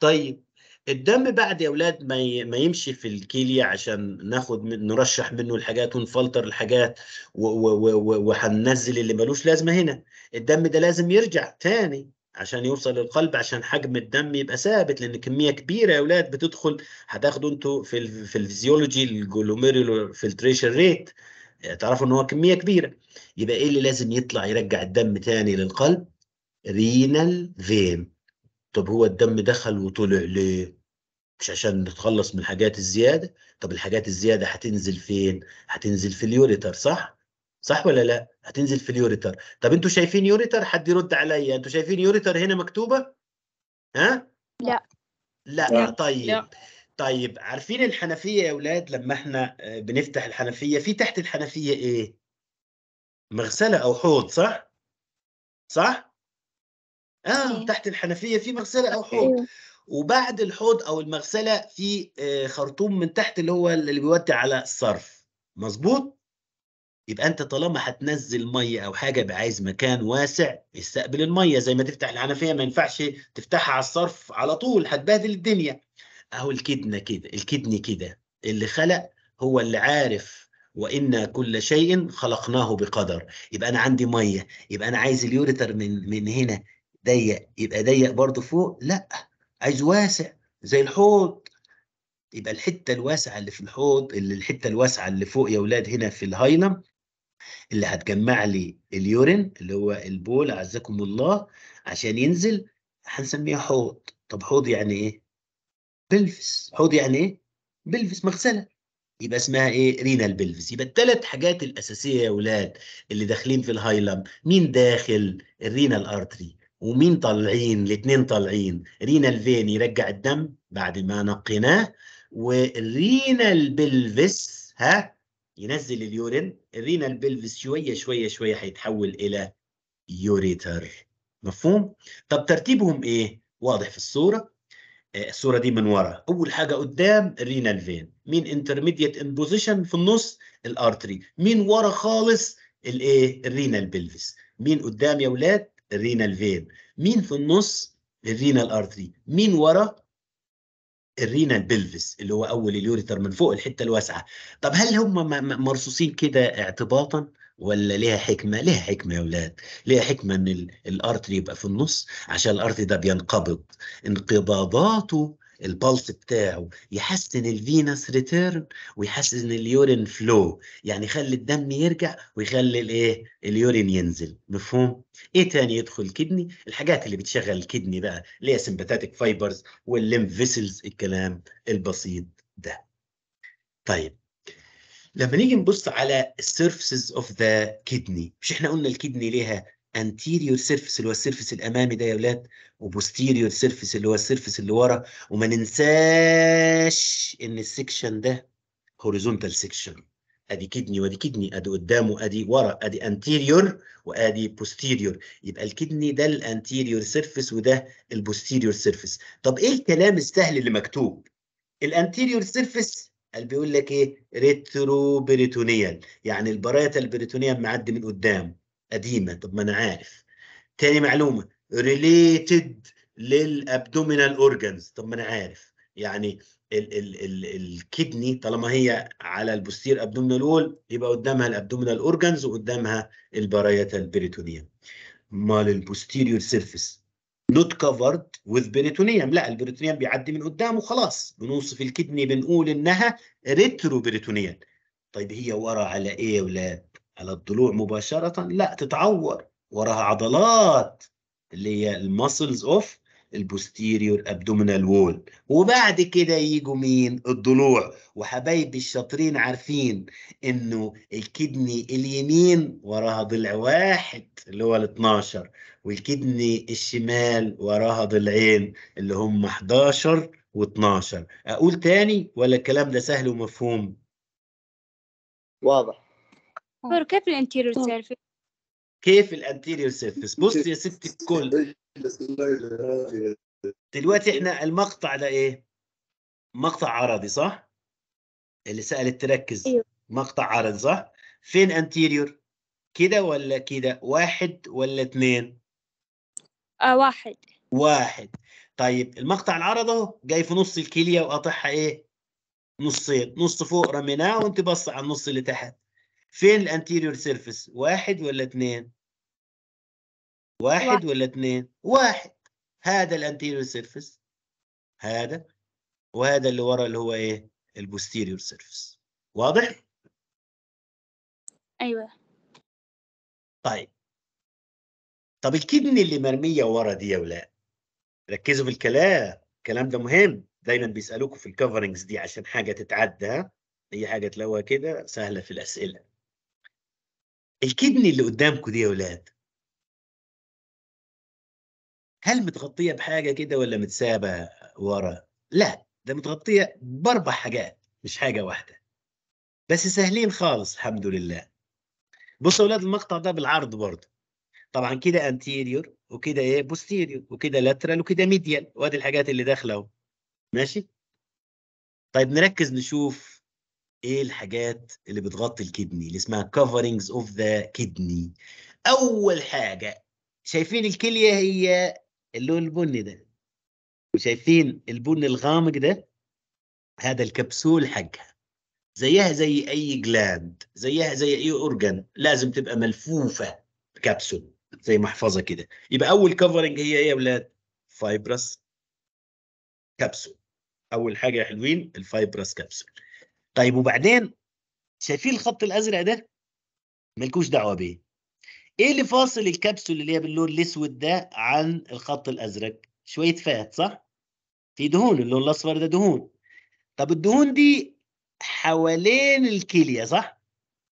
طيب الدم بعد يا اولاد ما ما يمشي في الكليه عشان ناخد من نرشح منه الحاجات ونفلتر الحاجات وهننزل اللي ملوش لازمه هنا الدم ده لازم يرجع تاني عشان يوصل للقلب عشان حجم الدم يبقى ثابت لان كميه كبيره يا اولاد بتدخل هتاخدوا انتوا في ال في الفيزيولوجي الجلوميرول فلتريشن ريت تعرفوا ان هو كميه كبيره يبقى ايه اللي لازم يطلع يرجع الدم تاني للقلب رينال فين طب هو الدم دخل وطلع ليه مش عشان نتخلص من الحاجات الزيادة طب الحاجات الزيادة هتنزل فين هتنزل في اليوريتر صح صح ولا لا هتنزل في اليوريتر طب انتوا شايفين يوريتر حد يرد عليا انتوا شايفين يوريتر هنا مكتوبة ها لا لا, لا. طيب لا. طيب عارفين الحنفية يا أولاد لما احنا آه، بنفتح الحنفية في تحت الحنفية ايه مغسلة أو حوض صح صح اه إيه. تحت الحنفيه في مغسله او حوض وبعد الحوض او المغسله في آه، خرطوم من تحت اللي هو اللي بيودي على الصرف مظبوط يبقى انت طالما هتنزل ميه او حاجه يبقى عايز مكان واسع يستقبل الميه زي ما تفتح الحنفيه ما ينفعش تفتحها على الصرف على طول هتبهدل الدنيا اهو الكدنه كده الكدن كده اللي خلق هو اللي عارف وإن كل شيء خلقناه بقدر يبقى أنا عندي مية يبقى أنا عايز اليوريتر من من هنا ضيق يبقى ضيق برضه فوق لا عايز واسع زي الحوض يبقى الحته الواسعه اللي في الحوض اللي الحته الواسعه اللي فوق يا اولاد هنا في الهايلم اللي هتجمع لي اليورين اللي هو البول اعزكم الله عشان ينزل هنسميها حوض طب حوض يعني ايه بلفس حوض يعني ايه بلفس مغسله يبقى اسمها ايه رينال بلفس يبقى الثلاث حاجات الاساسيه يا اولاد اللي داخلين في الهايلم مين داخل الرينال ارتري ومين طالعين الاثنين طالعين رينا الفين يرجع الدم بعد ما نقيناه ورينا البلفس ها ينزل اليورين رينا البلفس شويه شويه شويه هيتحول الى يوريتر مفهوم طب ترتيبهم ايه واضح في الصوره آه، الصوره دي من ورا اول حاجه قدام الرينال فين مين انترميديت ان بوزيشن في النص الارتري مين ورا خالص الايه الرينال البلفس مين قدام يا اولاد الرينال فين مين في النص الرينال ارتري مين ورا الرينال بلفس اللي هو اول اليوريتر من فوق الحته الواسعه طب هل هم مرصوصين كده اعتباطا ولا ليها حكمه ليها حكمه يا اولاد ليها حكمه ان الارتري يبقى في النص عشان الارتري ده بينقبض انقباضاته البلس بتاعه يحسن الفينس ريتيرن ويحسن اليورين فلو يعني يخلي الدم يرجع ويخلي الايه اليورين ينزل مفهوم ايه تاني يدخل كدني الحاجات اللي بتشغل الكدني بقى اللي هي سمباتيك فايبرز والليمف فيسلز الكلام البسيط ده طيب لما نيجي نبص على السيرفسز اوف ذا كدني مش احنا قلنا الكدني ليها anterior surface اللي هو السيرفس الامامي ده يا ولاد وبوستيريور سيرفس اللي هو السيرفس اللي ورا وما ننساش ان السكشن ده هوريزونتال سكشن ادي كدني وادي كدني ادي قدامه ادي ورا ادي anterior وادي posterior يبقى الكدني ده الانتيريور سيرفس وده البوستيريور سيرفس طب ايه الكلام السهل اللي مكتوب الانتيريور سيرفس قال بيقول لك ايه ريترو بريتونيال يعني البراية البريتونيال معدي من قدام قديمه طب ما انا عارف تاني معلومه ريليتد للابدومينال اورجانز طب ما انا عارف يعني ال ال ال الكدني طالما هي على البوستير ابدومينال وول يبقى قدامها الابدومينال اورجانز وقدامها البرايات بريتونيوم امال البوستيريور سيرفيس نوت كفرد وذ بريتونيوم لا البريتونيوم بيعدي من قدامه خلاص بنوصف الكدني بنقول انها ريترو بريتونيوم طيب هي ورا على ايه يا ولاد على الضلوع مباشرة لا تتعور وراها عضلات اللي هي المسلز اوف البوستيريور ابدومينال وول وبعد كده يجوا مين الضلوع وحبايبي الشاطرين عارفين انه الكدني اليمين وراها ضلع واحد اللي هو ال12 والكدني الشمال وراها ضلعين اللي هم 11 و12 اقول تاني ولا الكلام ده سهل ومفهوم واضح آه. كيف الانتيريور سيرفيس؟ كيف الانتيريور سيرفيس؟ بص يا ست الكل دلوقتي احنا المقطع ده ايه؟ مقطع عرضي صح؟ اللي سألت تركز أيوه. مقطع عرضي صح؟ فين انتيريور؟ كده ولا كده؟ واحد ولا اثنين؟ آه واحد واحد طيب المقطع العرض اهو جاي في نص الكليه وقاطعها ايه؟ نصين، نص فوق رميناه وانت بص على النص اللي تحت. فين الانتيريور سيرفيس واحد ولا اثنين واحد, ولا اثنين واحد هذا الانتيريور سيرفيس هذا وهذا اللي ورا اللي هو ايه البوستيريور سيرفيس واضح ايوه طيب طب الكدني اللي مرميه ورا دي يا ولاد ركزوا في الكلام الكلام ده مهم دايما بيسالوكوا في الكفرنجز دي عشان حاجه تتعدى اي حاجه تلاقوها كده سهله في الاسئله الكدني اللي قدامكم دي يا ولاد هل متغطيه بحاجه كده ولا متسابه ورا لا ده متغطيه باربع حاجات مش حاجه واحده بس سهلين خالص الحمد لله بصوا يا ولاد المقطع ده بالعرض برضه طبعا كده انتيريور وكده ايه بوستيريور وكده لاترال وكده ميديال وادي الحاجات اللي داخله اهو ماشي طيب نركز نشوف ايه الحاجات اللي بتغطي الكدني اللي اسمها coverings of the kidney اول حاجه شايفين الكليه هي اللون البني ده وشايفين البن الغامق ده هذا الكبسول حقها زيها زي اي جلاند زيها زي اي اورجان لازم تبقى ملفوفه كبسول زي محفظه كده يبقى اول كفرنج هي ايه يا ولاد فايبرس كبسول اول حاجه يا حلوين الفايبرس كبسول طيب وبعدين شايفين الخط الازرق ده ملكوش دعوه بيه ايه اللي فاصل الكبسول اللي هي باللون الاسود ده عن الخط الازرق شويه فات صح في دهون اللون الاصفر ده دهون طب الدهون دي حوالين الكليه صح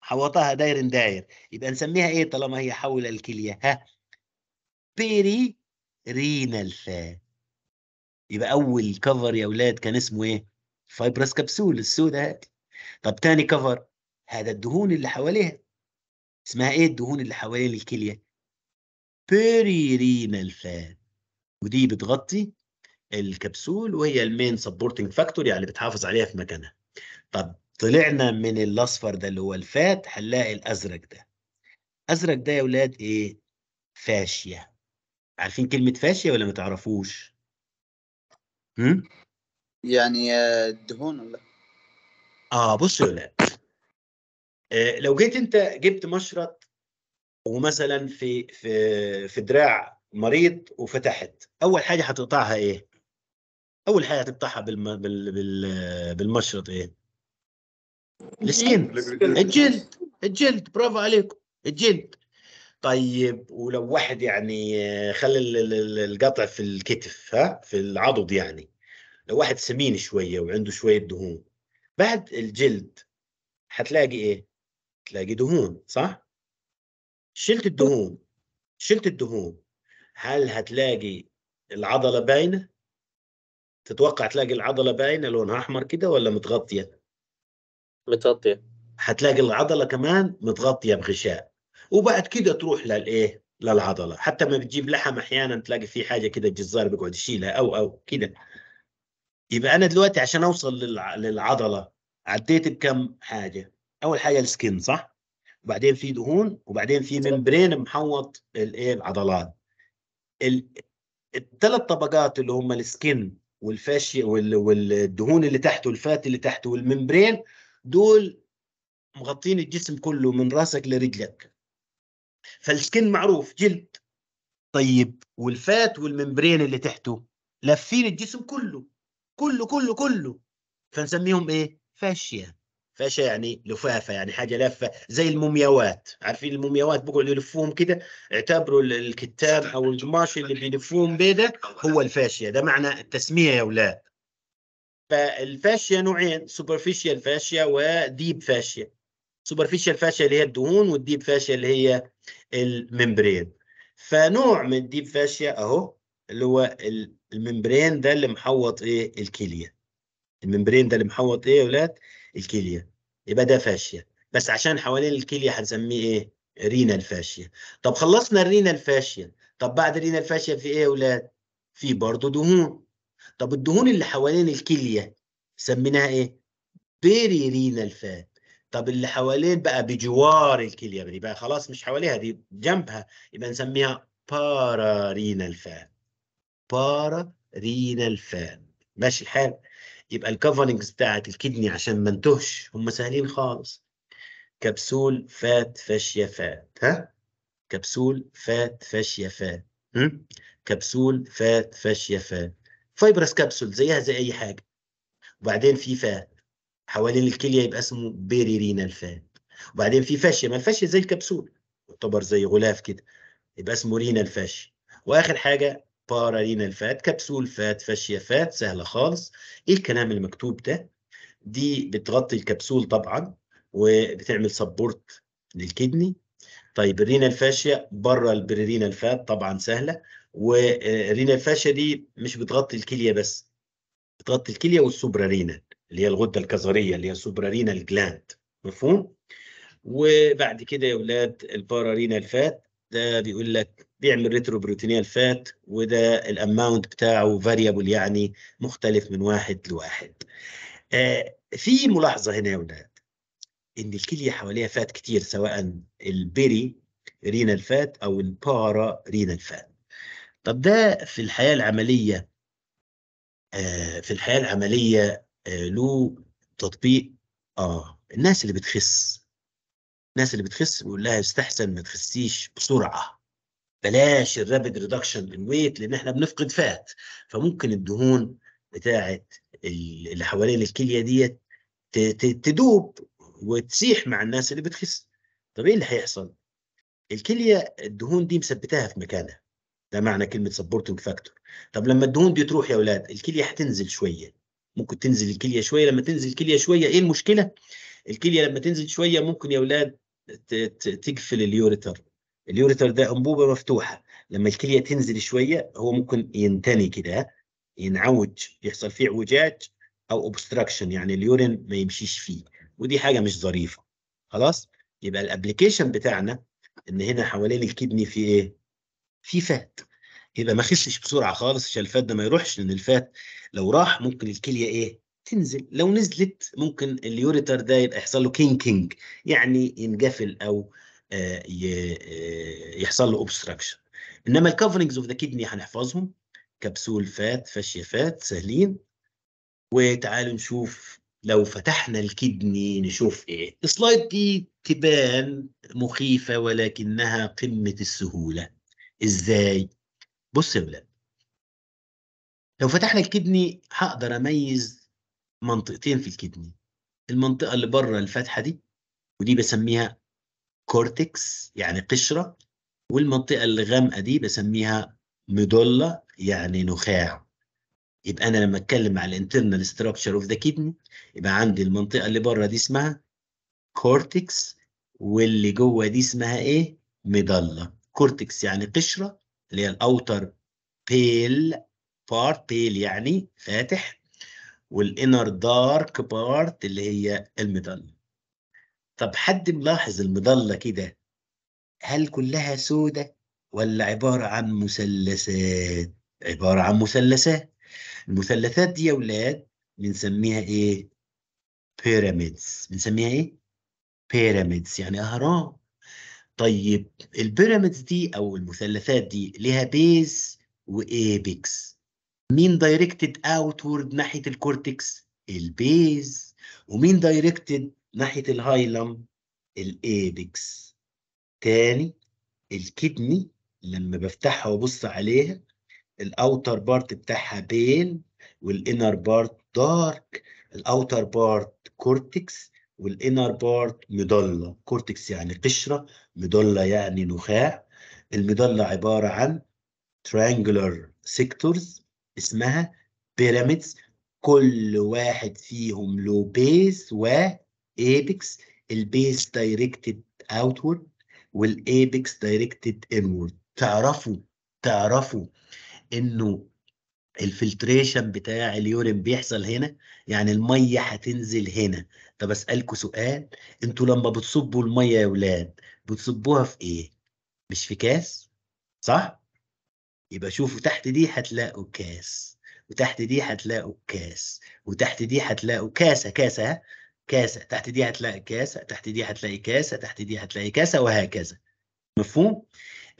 حوطها داير داير يبقى نسميها ايه طالما هي حول الكليه ها بيري رينال فات يبقى اول كفر يا اولاد كان اسمه ايه فايبرس كبسول السوداء هذه طب تاني كفر هذا الدهون اللي حواليها اسمها ايه الدهون اللي حوالين الكليه بيريرينال فات ودي بتغطي الكبسول وهي المين سبورتنج فاكتور يعني بتحافظ عليها في مكانها طب طلعنا من الاصفر ده اللي هو الفات هنلاقي الازرق ده ازرق ده يا ولاد ايه فاشيه عارفين كلمه فاشيه ولا ما تعرفوش هم يعني آه، الدهون ولا اه بص يا ولاد آه، لو جيت انت جبت مشرط ومثلا في في في دراع مريض وفتحت اول حاجه هتقطعها ايه اول حاجه هتقطعها بالم... بال... بال... بالمشرط ايه السكين الجلد الجلد برافو عليكم الجلد طيب ولو واحد يعني آه، خلى القطع في الكتف ها في العضد يعني لو واحد سمين شويه وعنده شويه دهون بعد الجلد حتلاقي ايه؟ تلاقي دهون صح؟ شلت الدهون شلت الدهون هل هتلاقي العضله باينه؟ تتوقع تلاقي العضله باينه لونها احمر كده ولا متغطيه؟ متغطيه حتلاقي العضله كمان متغطيه بغشاء وبعد كده تروح للايه؟ للعضله حتى ما بتجيب لحم احيانا تلاقي في حاجه كده الجزار بيقعد يشيلها او او كده يبقى انا دلوقتي عشان اوصل للعضله عديت بكم حاجه اول حاجه السكن صح وبعدين في دهون وبعدين في ممبرين محوط الايه العضلات الثلاث طبقات اللي هم السكن والفاشي والدهون اللي تحته والفات اللي تحته والممبرين دول مغطين الجسم كله من راسك لرجلك فالسكن معروف جلد طيب والفات والممبرين اللي تحته لافين الجسم كله كله كله كله فنسميهم ايه فاشيه فاشيه يعني لفافه يعني حاجه لافه زي المومياوات عارفين المومياوات بيقعدوا يلفوهم كده اعتبروا الكتاب او القماش اللي بيلفوهم بيه ده هو الفاشيه ده معنى التسميه يا اولاد فالفاشيه نوعين سوبرفيشال فاشيه وديب فاشيه سوبرفيشال فاشيه اللي هي الدهون والديب فاشيه اللي هي الممبرين فنوع من الديب فاشيه اهو اللي هو ال الممبرين ده اللي محوط ايه الكليه الممبرين ده اللي محوط ايه يا ولاد الكليه يبقى ده فاشيه بس عشان حوالين الكليه هنسميه ايه رينا الفاشيه طب خلصنا الرينا الفاشيه طب بعد رينا الفاشيه في ايه يا ولاد في برضه دهون طب الدهون اللي حوالين الكليه سميناها ايه بيري رينا الفات طب اللي حوالين بقى بجوار الكليه يبقى يعني خلاص مش حواليها دي جنبها يبقى نسميها بارارينال فات بارا رينال فان ماشي الحال يبقى الكفرنجز بتاعت الكدني عشان ما انتهش هم سهلين خالص كبسول فات فاشيا فات ها كبسول فات فاشيا فات هم؟ كبسول فات فاشيا فات فايبرس كبسول زيها زي اي حاجه وبعدين في فات حوالين الكليه يبقى اسمه بيري رينال فات وبعدين في فاشيا ما الفاشيا زي الكبسول يعتبر زي غلاف كده يبقى اسمه رينال فاشيا واخر حاجه بارالينال فات كبسول فات فاشيا فات سهلة خالص إيه الكلام المكتوب ده دي بتغطي الكبسول طبعا وبتعمل سبورت للكدني طيب الرينال فاشيا بره البريرينال فات طبعا سهله والرينال فاشيا دي مش بتغطي الكليه بس بتغطي الكليه والسوبرارينا اللي هي الغده الكظريه اللي هي سوبرارينا الجلاند مفهوم وبعد كده يا اولاد البارارينا الفات ده بيقول لك بيعمل ريترو بروتينيال فات وده الاماونت بتاعه فاريبل يعني مختلف من واحد لواحد آه في ملاحظه هنا يا ولاد ان الكليه حواليها فات كتير سواء البيري رينال فات او البارا رينال فات طب ده في الحياه العمليه آه في الحياه العمليه آه له تطبيق اه الناس اللي بتخس الناس اللي بتخس بيقول لها يستحسن ما تخسيش بسرعه بلاش الرابد ريدكشن ان ويت لان احنا بنفقد فات فممكن الدهون بتاعه اللي حوالين الكليه ديت تدوب وتسيح مع الناس اللي بتخس طب ايه اللي هيحصل الكليه الدهون دي مثبتاها في مكانها ده معنى كلمه سبورتنج فاكتور طب لما الدهون دي تروح يا اولاد الكليه هتنزل شويه ممكن تنزل الكليه شويه لما تنزل الكليه شويه ايه المشكله الكليه لما تنزل شويه ممكن يا اولاد تقفل اليوريتر اليوريتر ده انبوبه مفتوحه لما الكليه تنزل شويه هو ممكن ينتني كده ينعوج يحصل فيه اعوجاج او اوبستراكشن يعني اليورين ما يمشيش فيه ودي حاجه مش ظريفه خلاص يبقى الابلكيشن بتاعنا ان هنا حوالين الكدني في ايه في فات يبقى ما خسش بسرعه خالص عشان الفات ده ما يروحش لان الفات لو راح ممكن الكليه ايه تنزل لو نزلت ممكن اليوريتر ده يبقى يحصل له كينكينج يعني ينجفل او آه، آه، يحصل له اوبستراكشن انما الكفرنجز اوف ذا كدني هنحفظهم كبسول فات فاشيه فات سهلين وتعالوا نشوف لو فتحنا الكدني نشوف ايه السلايد دي تبان مخيفه ولكنها قمه السهوله ازاي بص يا ولاد لو فتحنا الكدني هقدر اميز منطقتين في الكدني المنطقه اللي بره الفتحه دي ودي بسميها كورتكس يعني قشرة والمنطقة الغامقة دي بسميها ميدولا يعني نخاع يبقى أنا لما أتكلم على الانترنال ستراكشر أوف ذا كيدني يبقى عندي المنطقة اللي بره دي اسمها كورتكس واللي جوه دي اسمها إيه؟ ميدولا كورتكس يعني قشرة اللي هي الأوتر بيل بارت بيل يعني فاتح والانر دارك بارت اللي هي الميدل طب حد ملاحظ المظله كده هل كلها سودة ولا عبارة عن مثلثات عبارة عن مثلثات المثلثات دي يا ولاد بنسميها ايه بيراميدز بنسميها ايه بيراميدز يعني اهرام طيب البيراميدز دي او المثلثات دي ليها بيز وايبكس مين دايركتد اوتورد ناحيه الكورتكس البيز ومين دايركتد ناحية الهايلم الابكس تاني الكدني لما بفتحها وابص عليها الاوتر بارت بتاعها بين والانر بارت دارك الاوتر بارت كورتكس والانر بارت مضلة كورتكس يعني قشرة مضلة يعني نخاع المضلة عبارة عن triangular sectors اسمها بيراميدز كل واحد فيهم له بيس و apex البيس دايركتد اوتورد والابيكس دايركتد انورد تعرفوا تعرفوا انه الفلتريشن بتاع اليورين بيحصل هنا يعني الميه هتنزل هنا طب اسالكوا سؤال انتوا لما بتصبوا الميه يا ولاد بتصبوها في ايه مش في كاس صح يبقى شوفوا تحت دي هتلاقوا كاس وتحت دي هتلاقوا كاس وتحت دي هتلاقوا كاسه كاسه كاسه تحت دي هتلاقي كاسه تحت دي هتلاقي كاسه تحت دي هتلاقي كاسه وهكذا مفهوم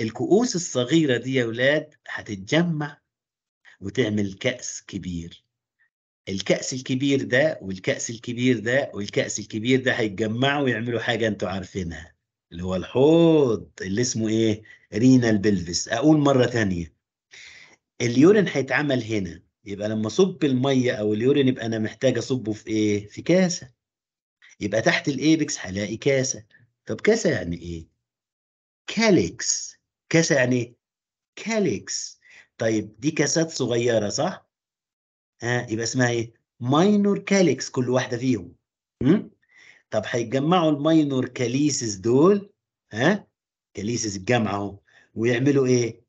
الكؤوس الصغيره دي يا اولاد هتتجمع وتعمل كاس كبير الكاس الكبير ده والكاس الكبير ده والكاس الكبير ده هيتجمعوا ويعملوا حاجه انتوا عارفينها اللي هو الحوض اللي اسمه ايه رينال بلفس اقول مره ثانيه اليورين هيتعمل هنا يبقى لما اصب الميه او اليورين يبقى انا محتاج اصبه في ايه في كاسه يبقى تحت الايبكس هلاقي كاسه طب كاسه يعني ايه كاليكس كاسه يعني ايه كاليكس طيب دي كاسات صغيره صح ها آه، يبقى اسمها ايه ماينور كاليكس كل واحده فيهم م? طب هيتجمعوا الماينور كاليسز دول ها آه، كاليسز الجامعه اهو ويعملوا ايه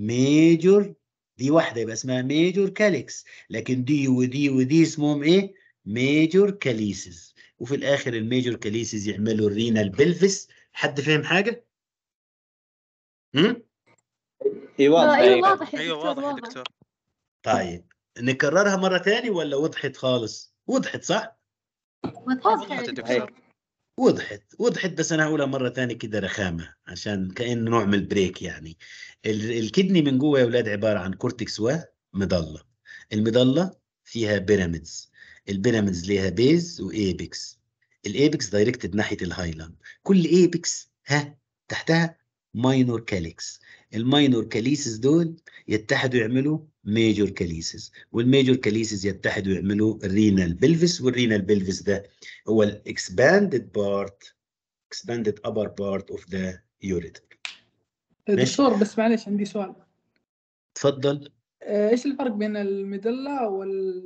ميجور دي واحده يبقى اسمها ميجور كاليكس لكن دي ودي ودي اسمهم ايه ميجور كاليسز وفي الاخر الميجور كاليسيز يعملوا الرينال بلفس حد فاهم حاجه؟ امم اي واضح اي واضح يا إيوه، دكتور طيب نكررها مره ثانيه ولا وضحت خالص؟ وضحت صح؟ وضحت يا دكتور وضحت وضحت بس انا هقولها مره ثانيه كده رخامه عشان كانه نوع من البريك يعني الكدني من جوه يا اولاد عباره عن كورتكس ومضله المضله فيها بيراميدز البيراميدز ليها بيز وايبكس الايبكس دايركتد ناحيه الهايلاند كل ايبكس ها تحتها ماينور كاليكس الماينور كاليسز دول يتحدوا يعملوا ميجور كاليسز والميجور كاليسز يتحدوا يعملوا الرينال بلفس والرينال بلفس ده هو الاكسباندد بارت اكسباندد upper بارت اوف ذا ureter دكتور طيب، بس معلش عندي سؤال تفضل آه، ايش الفرق بين الميدلا وال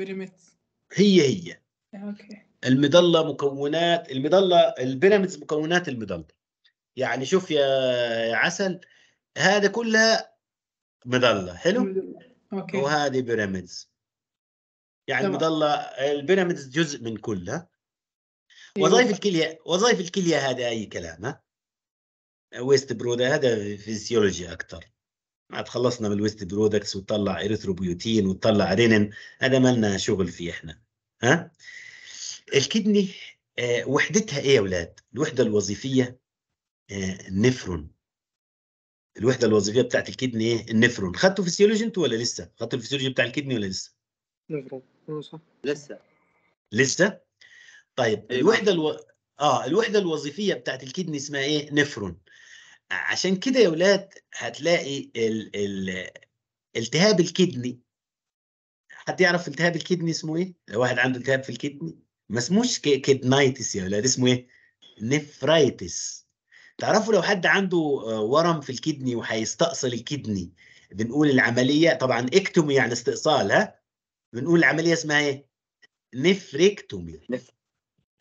البيراميدز هي هي آه، اوكي المظله مكونات المظله البيراميدز مكونات المظله يعني شوف يا عسل هذا كلها مظله حلو اوكي وهذه بيراميدز يعني المظله البيراميدز جزء من كلها أيوه. وظائف الكليه وظائف الكليه هذا اي كلام ها ويست برودا هذا فيزيولوجي اكثر تخلصنا من الويست برودكتس وتطلع اريثروبيوتين وتطلع رينين هذا مالنا شغل فيه احنا ها الكدني آه، وحدتها ايه يا اولاد الوحده الوظيفيه آه، النفرون الوحده الوظيفيه بتاعت الكدني ايه النفرون خدته فيسيولوجي انتوا ولا لسه خدتوا الفسيولوجي بتاع الكدني ولا لسه نفرون أه، صح لسه لسه طيب إيه، الوحده الو... اه الوحده الوظيفيه بتاعت الكدني اسمها ايه نفرون عشان كده يا ولاد هتلاقي ال ال التهاب الكدني حد يعرف التهاب الكدني اسمه ايه؟ لو واحد عنده التهاب في الكدني ما اسموش كدنايتس يا ولاد اسمه ايه؟ نفرايتس تعرفوا لو حد عنده آه، ورم في الكدني وهيستأصل الكدني بنقول العملية طبعا اكتومي يعني استئصال ها؟ بنقول العملية اسمها ايه؟ نفريكتومي نف...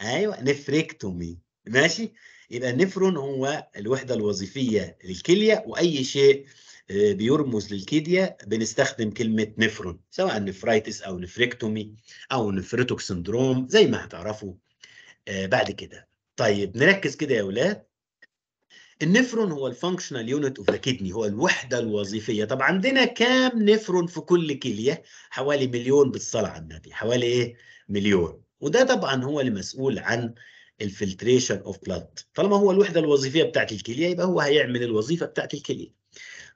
ايوه نفريكتومي ماشي؟ يبقى النفرون هو الوحده الوظيفيه للكليه واي شيء آه، بيرمز للكيديا بنستخدم كلمه نفرون سواء نفرايتس او نفريكتومي او نفريتوك سندروم زي ما هتعرفوا آه، بعد كده طيب نركز كده يا ولاد النفرون هو الفانكشنال يونت اوف ذا كدني هو الوحده الوظيفيه طب عندنا كام نفرون في كل كليه حوالي مليون بالصلاه على النبي حوالي ايه مليون وده طبعا هو المسؤول عن الفلتريشن اوف بلاد طالما هو الوحده الوظيفيه بتاعت الكليه يبقى هو هيعمل الوظيفه بتاعت الكليه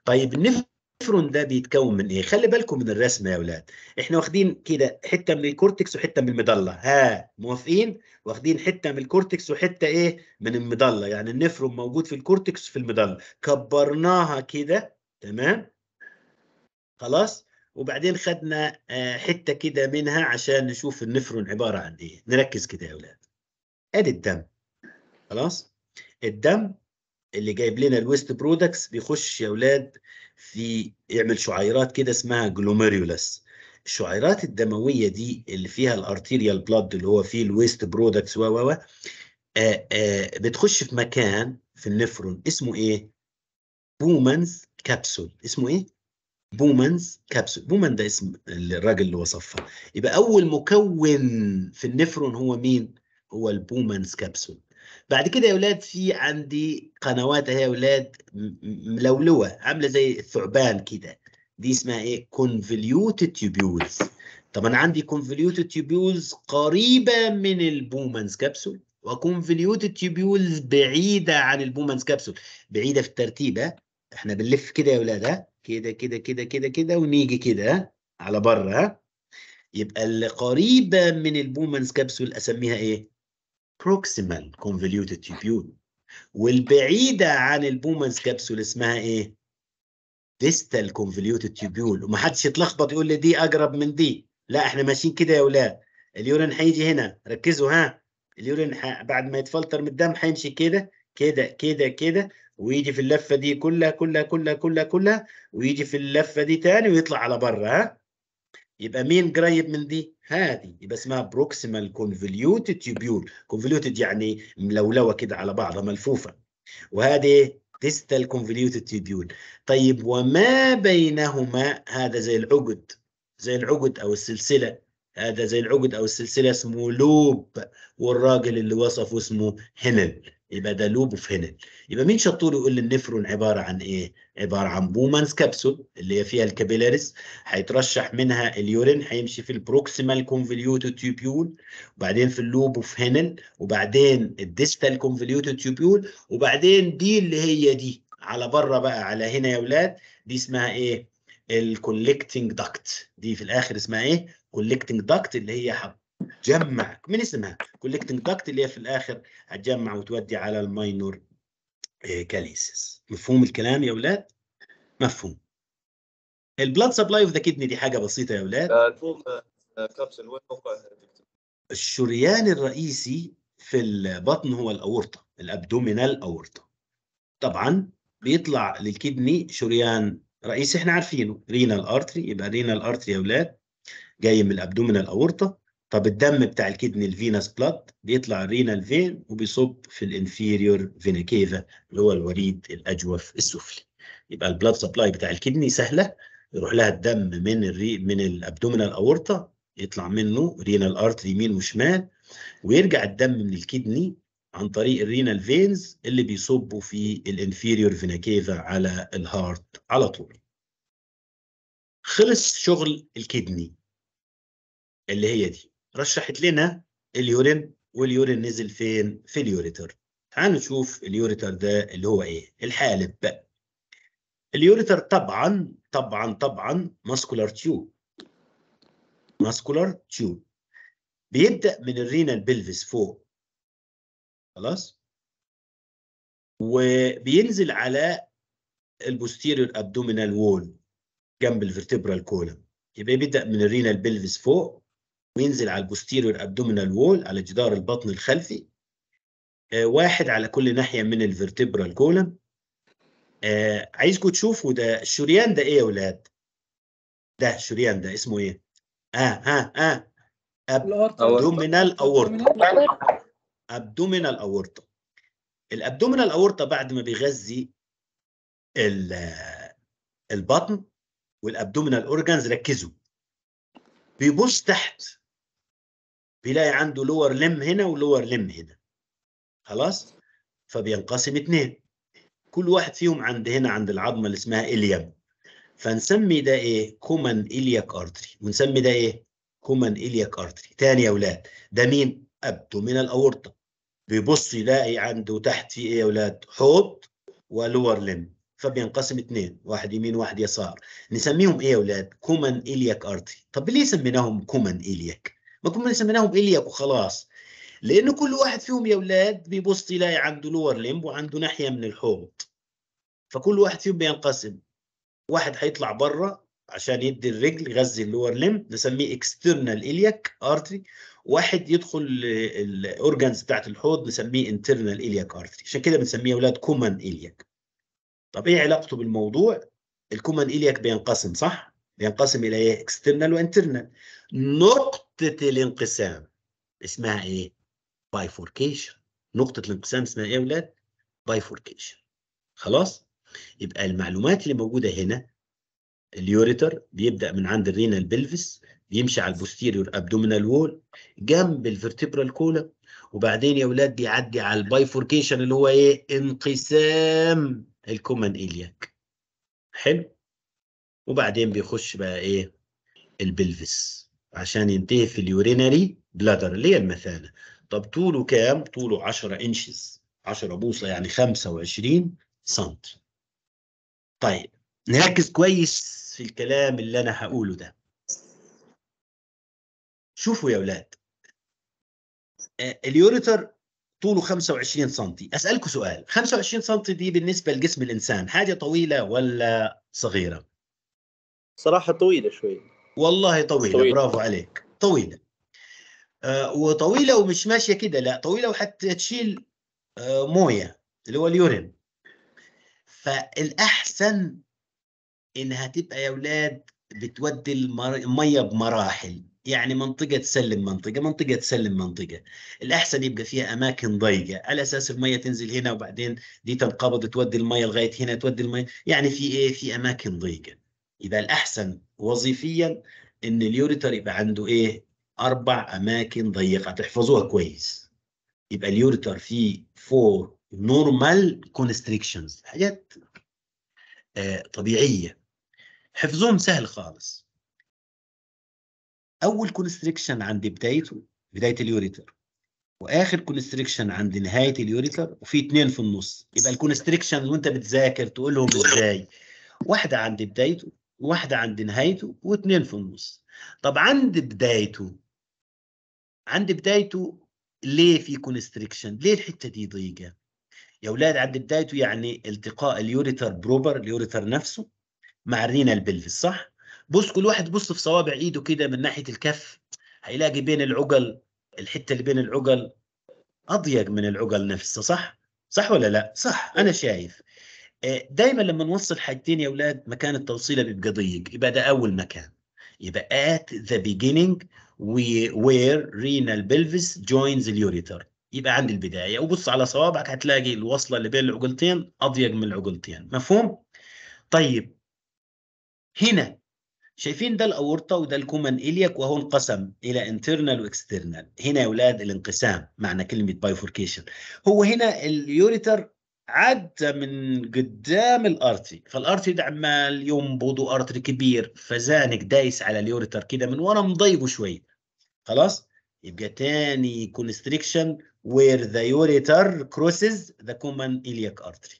طيب النفرون ده بيتكون من ايه خلي بالكم من الرسمه يا اولاد احنا واخدين كده حته من الكورتكس وحته من المضله ها موافقين واخدين حته من الكورتكس وحته ايه من المضله يعني النفرون موجود في الكورتكس في المضله كبرناها كده تمام خلاص وبعدين خدنا آه، حته كده منها عشان نشوف النفرون عباره عن ايه نركز كده يا اولاد ادي الدم خلاص الدم اللي جايب لنا الويست برودكتس بيخش يا اولاد في يعمل شعيرات كده اسمها جلوميريولاس الشعيرات الدمويه دي اللي فيها الارتيريال بلاد اللي هو فيه الويست برودكتس و و آه، آه، بتخش في مكان في النفرون اسمه ايه بومانز كابسول اسمه ايه بومانز كابسول بومان ده اسم الراجل اللي وصفها يبقى اول مكون في النفرون هو مين هو البومانس كابسول بعد كده يا اولاد في عندي قنوات اهي يا اولاد ملولوه عامله زي الثعبان كده دي اسمها ايه كونفليوتد طب طبعا عندي كونفليوتد تيوبيولز قريبه من البومانس كابسول وكونفليوتد تيوبيولز بعيده عن البومانس كابسول بعيده في الترتيب ها احنا بنلف كده يا اولاد ها كده كده كده كده كده ونيجي كده على بره ها يبقى اللي قريبه من البومانس كابسول اسميها ايه proximal convoluted tubule والبعيدة عن البومنز كبسول اسمها ايه؟ distal convoluted tubule ومحدش يتلخبط يقول لي دي اقرب من دي لا احنا ماشيين كده يا ولاد اليورين هيجي هنا ركزوا ها اليورين ح... بعد ما يتفلتر من الدم هيمشي كده كده كده كده ويجي في اللفه دي كلها كلها كلها كلها كلها ويجي في اللفه دي تاني ويطلع على بره ها يبقى مين قريب من دي هذه يبقى اسمها بروكسيمال كونفوليوتد تيوبيول كونفوليوتد يعني ملولوه كده على بعضها ملفوفه وهذه ديستال كونفوليوتد تيوبيول طيب وما بينهما هذا زي العقد زي العقد او السلسله هذا زي العقد او السلسله اسمه لوب والراجل اللي وصفه اسمه هنل يبقى ده لوب هنل يبقى مين شطور يقول لي النفرون عباره عن ايه عباره عن بومانز كبسول اللي هي فيها الكابيلاريز هيترشح منها اليورين هيمشي في البروكسيمال كونفليوتو تيوبيول وبعدين في اللوب هنل وبعدين الديستال كونفليوتو تيوبيول وبعدين دي اللي هي دي على بره بقى على هنا يا اولاد دي اسمها ايه الكولكتنج داكت دي في الاخر اسمها ايه كولكتنج داكت اللي هي جمع من اسمها كولكتنج داكت اللي هي في الاخر هتجمع وتودي على الماينور آه، كاليسيس مفهوم الكلام يا اولاد مفهوم البلاد سبلاي اوف ذا كدني دي حاجه بسيطه يا اولاد آه، آه، الشريان الرئيسي في البطن هو الاورطه الابدومينال اورطه طبعا بيطلع للكدني شريان رئيسي احنا عارفينه رينال ارتري يبقى رينال ارتري يا اولاد جاي من الابدومينال اورطه طب الدم بتاع الكدني الفينس بلاد بيطلع الرينال فين وبيصب في الانفيريور فينا كيفا اللي هو الوريد الاجوف السفلي يبقى البلاد سبلاي بتاع الكدني سهله يروح لها الدم من الري من الابدومينال اورطه يطلع منه رينال ارتري يمين وشمال ويرجع الدم من الكدني عن طريق الرينال فينز اللي بيصبوا في الانفيريور فينا كيفا على الهارت على طول خلص شغل الكدني اللي هي دي رشحت لنا اليورين واليورين نزل فين في اليوريتر تعالوا نشوف اليوريتر ده اللي هو ايه الحالب بقى اليوريتر طبعا طبعا طبعا ماسكولار تيوب ماسكولار تيوب بيبدا من الرينال بلفس فوق خلاص وبينزل على البوستيريور ابدومينال وول جنب الفرتبرال كولم يبقى بيبدا من الرينال بلفس فوق وينزل على البوستيريور ابدومينال وول على جدار البطن الخلفي آه، واحد على كل ناحيه من الفيرتبرال آه، كولم عايزكم تشوفوا ده الشريان ده ايه يا ولاد ده الشريان ده اسمه ايه اه ها اه ابدومينال اورطا ابدومينال اورطا الابدومينال اورطا بعد ما بيغذي البطن والابدومينال اورجانز ركزوا بيبص تحت بيلاقي عنده لور لم هنا ولور لم هنا خلاص فبينقسم اثنين كل واحد فيهم عند هنا عند العظمه اللي اسمها اليم فنسمي ده ايه كومن الياك ارتري ونسمي ده ايه كومن الياك ارتري ثاني يا اولاد ده مين من الاورطه بيبص يلاقي عنده تحت في ايه يا اولاد حوض ولور لم فبينقسم اثنين واحد يمين واحد يسار نسميهم ايه يا اولاد كومن الياك ارتري طب ليه سميناهم كومن الياك ما كنا سميناهم اليك وخلاص لانه كل واحد فيهم يا اولاد بيبص يلاقي عنده لور لمب وعنده ناحيه من الحوض فكل واحد فيهم بينقسم واحد هيطلع بره عشان يدي الرجل يغذي اللور لمب نسميه اكسترنال اليك ارتري واحد يدخل الاورجنز بتاعت الحوض نسميه انترنال اليك ارتري عشان كده بنسميه يا اولاد كومن اليك طب ايه علاقته بالموضوع الكومن اليك بينقسم صح بينقسم الى ايه اكسترنال وانترنال نقطه نقطة الانقسام اسمها ايه؟ بايفوركيشن نقطة الانقسام اسمها ايه يا ولاد؟ بايفوركيشن خلاص؟ يبقى المعلومات اللي موجودة هنا اليوريتر بيبدأ من عند الرينال بلفس بيمشي على البوستيريور ابدومينال وول جنب الفرتبرال كولا وبعدين يا ولاد بيعدي على البايفوركيشن اللي هو ايه؟ انقسام الكومن الياك حلو؟ وبعدين بيخش بقى ايه؟ البلفس عشان ينتهي في اليورينري بلادر اللي هي المثانه طب طوله كام؟ طوله 10 انشز 10 بوصه يعني 25 سم طيب نركز كويس في الكلام اللي انا هقوله ده شوفوا يا اولاد آه، اليوريتر طوله 25 سم اسالكم سؤال 25 سم دي بالنسبه لجسم الانسان حاجه طويله ولا صغيره صراحه طويله شويه والله طويلة, طويلة. برافو عليك طويلة آه وطويلة ومش ماشية كده لا طويلة وحتى تشيل آه موية اللي هو اليورين فالأحسن إنها تبقى يا أولاد بتودي المية بمراحل يعني منطقة تسلم منطقة منطقة تسلم منطقة الأحسن يبقى فيها أماكن ضيقة على أساس المية تنزل هنا وبعدين دي تنقبض تودي المية لغاية هنا تودي المية يعني في إيه في أماكن ضيقة يبقى الأحسن وظيفيا ان اليوريتر يبقى عنده ايه اربع اماكن ضيقه تحفظوها كويس يبقى اليوريتر فيه فور نورمال كونستريكشنز حاجات آه طبيعيه حفظهم سهل خالص اول كونستريكشن عند بدايته بدايه اليوريتر واخر كونستريكشن عند نهايه اليوريتر وفي اثنين في النص يبقى الكونستريكشن وانت بتذاكر تقولهم ازاي واحده عند بدايته واحدة عند نهايته واثنين في النص طب عند بدايته عند بدايته ليه في كونستريكشن ليه الحتة دي ضيقة يا أولاد عند بدايته يعني التقاء اليوريتر بروبر اليوريتر نفسه مع الرينا البلف صح بص كل واحد بص في صوابع ايده كده من ناحية الكف هيلاقي بين العقل الحتة اللي بين العقل أضيق من العقل نفسه صح صح ولا لا صح أنا شايف دايما لما نوصل حاجتين يا اولاد مكان التوصيله بيبقى ضيق يبقى ده اول مكان يبقى at the beginning where renal pelvis joins اليوريتر يبقى عند البدايه وبص على صوابعك هتلاقي الوصله اللي بين العقلتين اضيق من العقلتين مفهوم طيب هنا شايفين ده الاورطه وده الكومن اليك وهو انقسم الى انترنال واكسترنال هنا يا اولاد الانقسام معنى كلمه بايفوركيشن هو هنا اليوريتر عدى من قدام الارتي فالارتي ده عمال ينبض وارتري كبير فزانك دايس على اليوريتر كده من ورا مضيقه شويه خلاص يبقى تاني كونستريكشن وير ذا يوريتر كروسز ذا كومن إلياك ارتري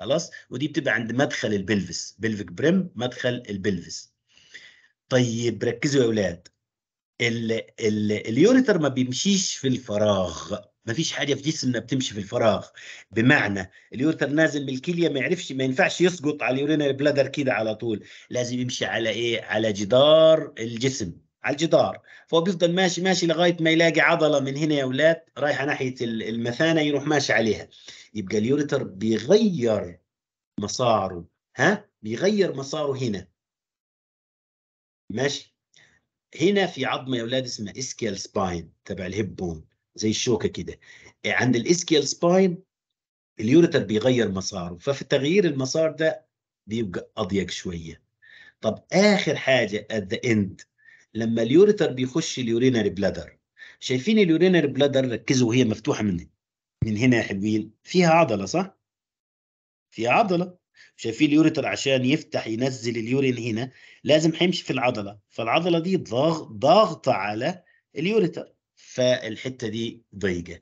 خلاص ودي بتبقى عند مدخل البلفس بلفيك بريم مدخل البلفس طيب ركزوا يا اولاد اليوريتر ما بيمشيش في الفراغ ما فيش حاجه في جسمنا بتمشي في الفراغ بمعنى اليورتر نازل من الكليه ما يعرفش ما ينفعش يسقط على اليورينال بلادر كده على طول لازم يمشي على ايه على جدار الجسم على الجدار فهو بيفضل ماشي ماشي لغايه ما يلاقي عضله من هنا يا اولاد رايحه ناحيه المثانه يروح ماشي عليها يبقى اليورتر بيغير مساره ها بيغير مساره هنا ماشي هنا في عظمه يا اولاد اسمها اسكيال سباين تبع الهيب بون زي الشوكه كده عند الاسكيال سباين اليوريتر بيغير مساره ففي تغيير المسار ده بيبقى اضيق شويه طب اخر حاجه ات ذا اند لما اليوريتر بيخش اليورينري بلادر شايفين اليورينري بلادر ركزوا وهي مفتوحه من من هنا يا حلوين فيها عضله صح فيها عضله شايفين اليوريتر عشان يفتح ينزل اليورين هنا لازم هيمشي في العضله فالعضله دي ضاغطه على اليوريتر فالحته دي ضيقه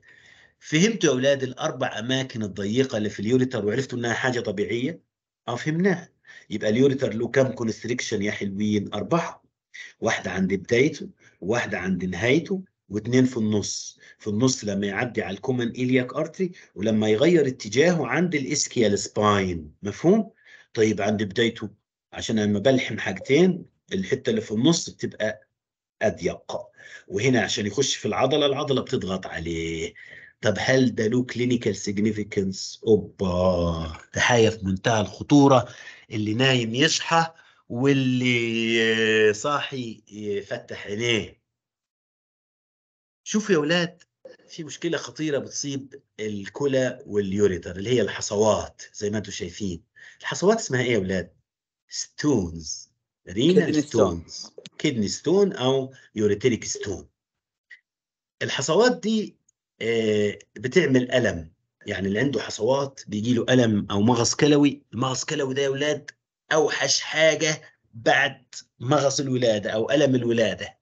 فهمتوا يا اولاد الاربع اماكن الضيقه اللي في اليوريتر وعرفتوا انها حاجه طبيعيه اه فهمناها يبقى اليوريتر له كم كونستريكشن يا حلوين اربعه واحده عند بدايته واحده عند نهايته واثنين في النص في النص لما يعدي على الكومن إلياك أرتري ولما يغير اتجاهه عند الإسكيال سباين مفهوم؟ طيب عند بدايته عشان لما بلحم حاجتين الحتة اللي في النص بتبقى اضيق وهنا عشان يخش في العضله العضله بتضغط عليه طب هل ده له كلينيكال سيجنيفيكنس اوبا ده حاجه في منتهى الخطوره اللي نايم يصحى واللي آه، صاحي يفتح عينيه شوفوا يا اولاد في مشكله خطيره بتصيب الكلى واليوريتر اللي هي الحصوات زي ما انتم شايفين الحصوات اسمها ايه يا اولاد ستونز رينال ستونز كيدني ستون او يوريتريك ستون الحصوات دي آه، بتعمل الم يعني اللي عنده حصوات بيجي له الم او مغص كلوي المغص كلوي ده يا اولاد اوحش حاجه بعد مغص الولاده او الم الولاده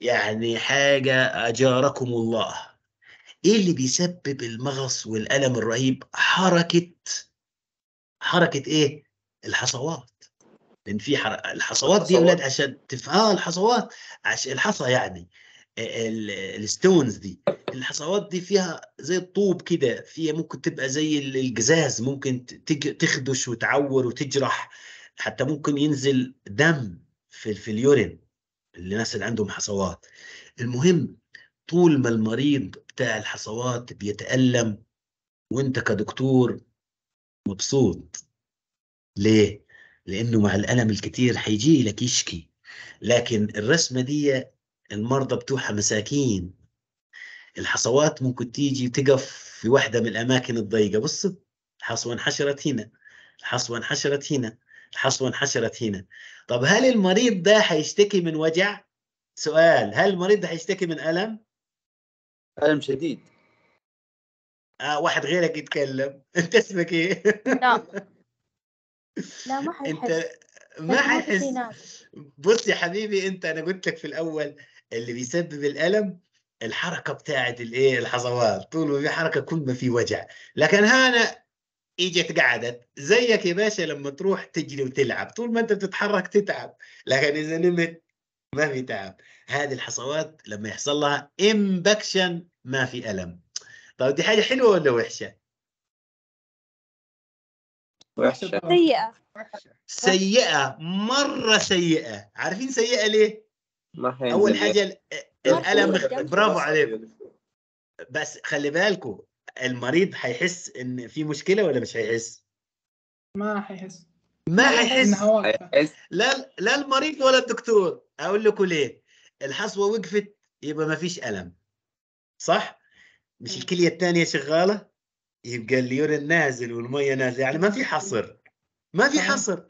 يعني حاجه اجاركم الله ايه اللي بيسبب المغص والالم الرهيب حركه حركه ايه الحصوات لان في حر... الحصوات دي اولاد عشان تفهم اه الحصوات عش... الحصى يعني آه، ال... الستونز دي الحصوات دي فيها زي الطوب كده فيها ممكن تبقى زي الجزاز ممكن تج... تخدش وتعور وتجرح حتى ممكن ينزل دم في, في اليورين الناس اللي عندهم حصوات المهم طول ما المريض بتاع الحصوات بيتألم وانت كدكتور مبسوط ليه؟ لانه مع الالم الكثير حيجي لك يشكي لكن الرسمه دي المرضى بتوعها مساكين الحصوات ممكن تيجي تقف في واحده من الاماكن الضيقه بص الحصوه انحشرت هنا الحصوه انحشرت هنا الحصوه انحشرت هنا طب هل المريض ده حيشتكي من وجع سؤال هل المريض ده حيشتكي من الم الم شديد آه واحد غيرك يتكلم انت اسمك ايه نعم لا ما حيحس انت ما حيحس بص يا حبيبي انت انا قلت لك في الاول اللي بيسبب الالم الحركه بتاعت الايه الحظوات طول ما في حركه كل ما في وجع لكن هنا اجت قعدت زيك يا باشا لما تروح تجري وتلعب طول ما انت بتتحرك تتعب لكن اذا نمت ما في تعب هذه الحصوات لما يحصل لها امبكشن ما في الم طيب دي حاجه حلوه ولا وحشه وحشة سيئة سيئة مرة سيئة عارفين سيئة ليه؟ ما أول حاجة الألم برافو عليك بس خلي بالكم المريض هيحس إن في مشكلة ولا مش هيحس؟ ما هيحس ما هيحس لا لا المريض ولا الدكتور أقول لكم ليه؟ الحصوة وقفت يبقى ما فيش ألم صح؟ مش الكلية الثانية شغالة؟ يبقى اليورين نازل والميه نازله يعني ما في حصر ما في حصر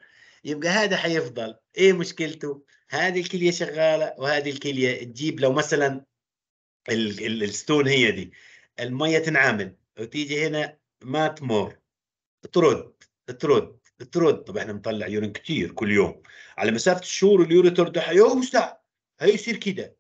يبقى هذا حيفضل ايه مشكلته هذه الكليه شغاله وهذه الكليه تجيب لو مثلا ال ال الستون هي دي الميه تنعمل وتيجي هنا ما تمر ترد ترد ترد طب احنا بنطلع يورين كثير كل يوم على مسافه الشهور اليورين ترجع يوسع هيصير كده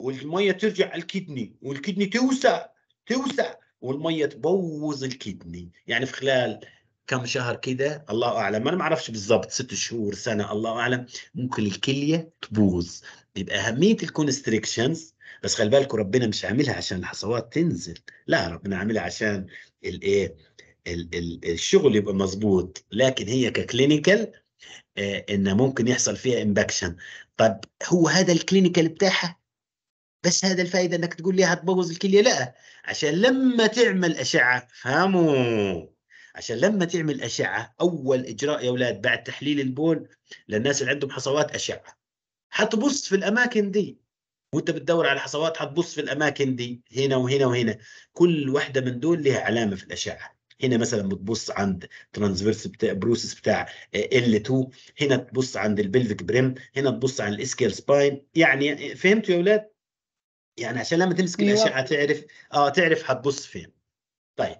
والميه ترجع على الكدني والكدني توسع توسع والميه تبوظ الكدني يعني في خلال كم شهر كده الله اعلم انا ما اعرفش بالضبط ست شهور سنه الله اعلم ممكن الكليه تبوظ يبقى اهميه الكونستريكشنز بس خلي بالكم ربنا مش عاملها عشان الحصوات تنزل لا ربنا عاملها عشان الايه الشغل يبقى مظبوط لكن هي ككلينيكال آه، ان ممكن يحصل فيها امباكشن طب هو هذا الكلينيكال بتاعها بس هذا الفائده انك تقول لي هتبوظ الكليه لا عشان لما تعمل اشعه فهموا عشان لما تعمل اشعه اول اجراء يا اولاد بعد تحليل البول للناس اللي عندهم حصوات اشعه حتبص في الاماكن دي وانت بتدور على حصوات حتبص في الاماكن دي هنا وهنا وهنا كل واحده من دول لها علامه في الاشعه هنا مثلا بتبص عند ترانسفيرس بتاع بروسس بتاع ال آه، 2 هنا تبص عند البلفيك بريم هنا تبص عند الاسكيل سباين يعني فهمتوا يا اولاد يعني عشان لما تمسك أيوة. الاشعه تعرف اه تعرف حتبص فين طيب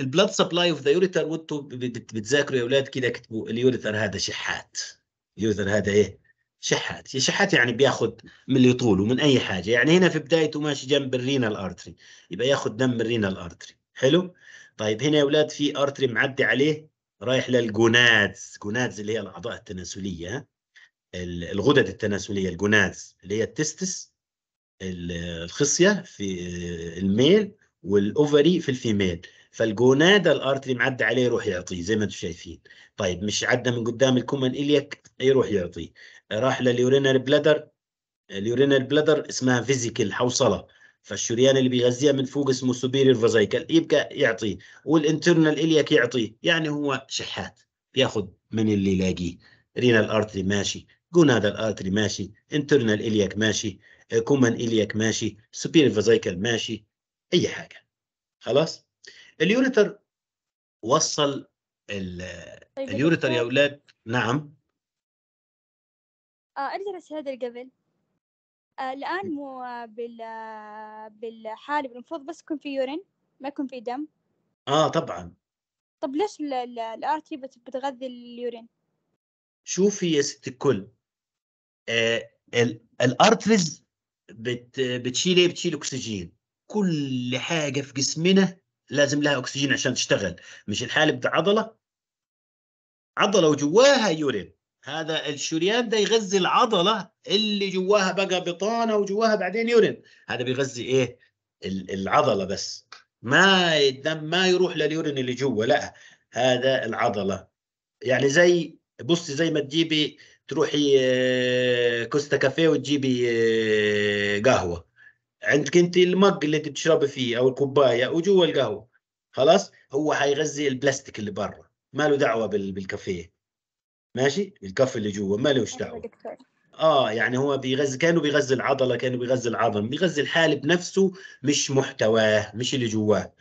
البلاد سبلاي اوف ذا يوريتر وانتوا بتذاكروا يا اولاد كده اكتبوا اليوريتر هذا شحات اليوريتر هذا ايه شحات شحات يعني بياخذ من اللي طوله من اي حاجه يعني هنا في بدايته ماشي جنب الرينال ارتري يبقى ياخذ دم من الرينال ارتري حلو طيب هنا يا اولاد في ارتري معدي عليه رايح للجونادز جونادز اللي هي الاعضاء التناسليه الغدد التناسليه الجونادز اللي هي التستس الخصيه في الميل والاوفري في الفيميل فالجونادا الارتري معدى عليه يروح يعطيه زي ما انتم شايفين طيب مش عدى من قدام الكومن اليك يروح يعطيه راح لليورينر بلادر اليورينر بلادر اسمها فيزيكال حوصله فالشريان اللي بيغذيها من فوق اسمه سوبيريور فازيكال يبقى يعطيه والانترنال اليك يعطيه يعني هو شحات ياخذ من اللي يلاقيه رينال ارتري ماشي جونادا الارتري ماشي انترنال اليك ماشي كومان إليك ماشي سوبيرين فازايكل ماشي أي حاجة خلاص اليوريتر وصل طيب، اليوريتر يا أولاد نعم آه أدرس هذا قبل آه الآن مو بال بالحالب المفروض بس يكون في يورين ما يكون في دم آه طبعا طب ليش الآرتي بتغذي اليورين؟ شوفي يا ست الكل آه الارتريز بت بتشيل ايه؟ بتشيل اكسجين كل حاجه في جسمنا لازم لها اكسجين عشان تشتغل مش الحاله بتاع عضله عضله وجواها يورين هذا الشريان ده يغذي العضله اللي جواها بقى بطانه وجواها بعدين يورين هذا بيغذي ايه العضله بس ما الدم ما يروح لليورين اللي جوا لا هذا العضله يعني زي بصي زي ما تجيبي تروحي آه، كوستا كافيه وتجيبي آه، قهوه عندك انت المج اللي انت بتشربي فيه او الكوبايه وجوا القهوه خلاص هو حيغذي البلاستيك اللي برا ما له دعوه بالكافيه ماشي الكف اللي جوا ما لهش دعوه اه يعني هو بيغذي كانه بيغذي العضله كانه بيغذي العظم بيغذي الحالب نفسه مش محتواه مش اللي جواه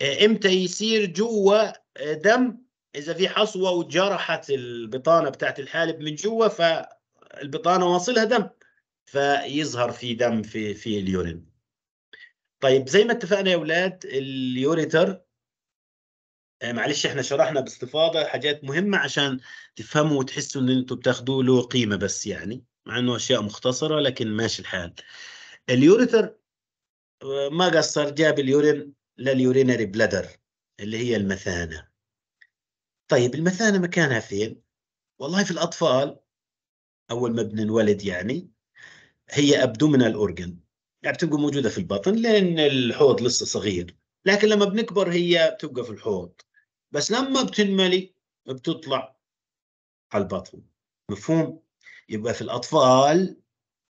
آه، امتى يصير جوا دم اذا في حصوه وجرحت البطانه بتاعت الحالب من جوا فالبطانه واصلها دم فيظهر في دم في في اليورين طيب زي ما اتفقنا يا اولاد اليوريتر آه، معلش احنا شرحنا باستفاضه حاجات مهمه عشان تفهموا وتحسوا ان انتم بتاخذوا له قيمه بس يعني مع انه اشياء مختصره لكن ماشي الحال اليوريتر آه، ما قصر جاب اليورين لليورينري بلادر اللي هي المثانه طيب المثانه مكانها فين؟ والله في الاطفال اول ما بننولد يعني هي ابدومينال اورجن يعني بتبقى موجوده في البطن لان الحوض لسه صغير لكن لما بنكبر هي بتبقى في الحوض بس لما بتنملي بتطلع على البطن مفهوم يبقى في الاطفال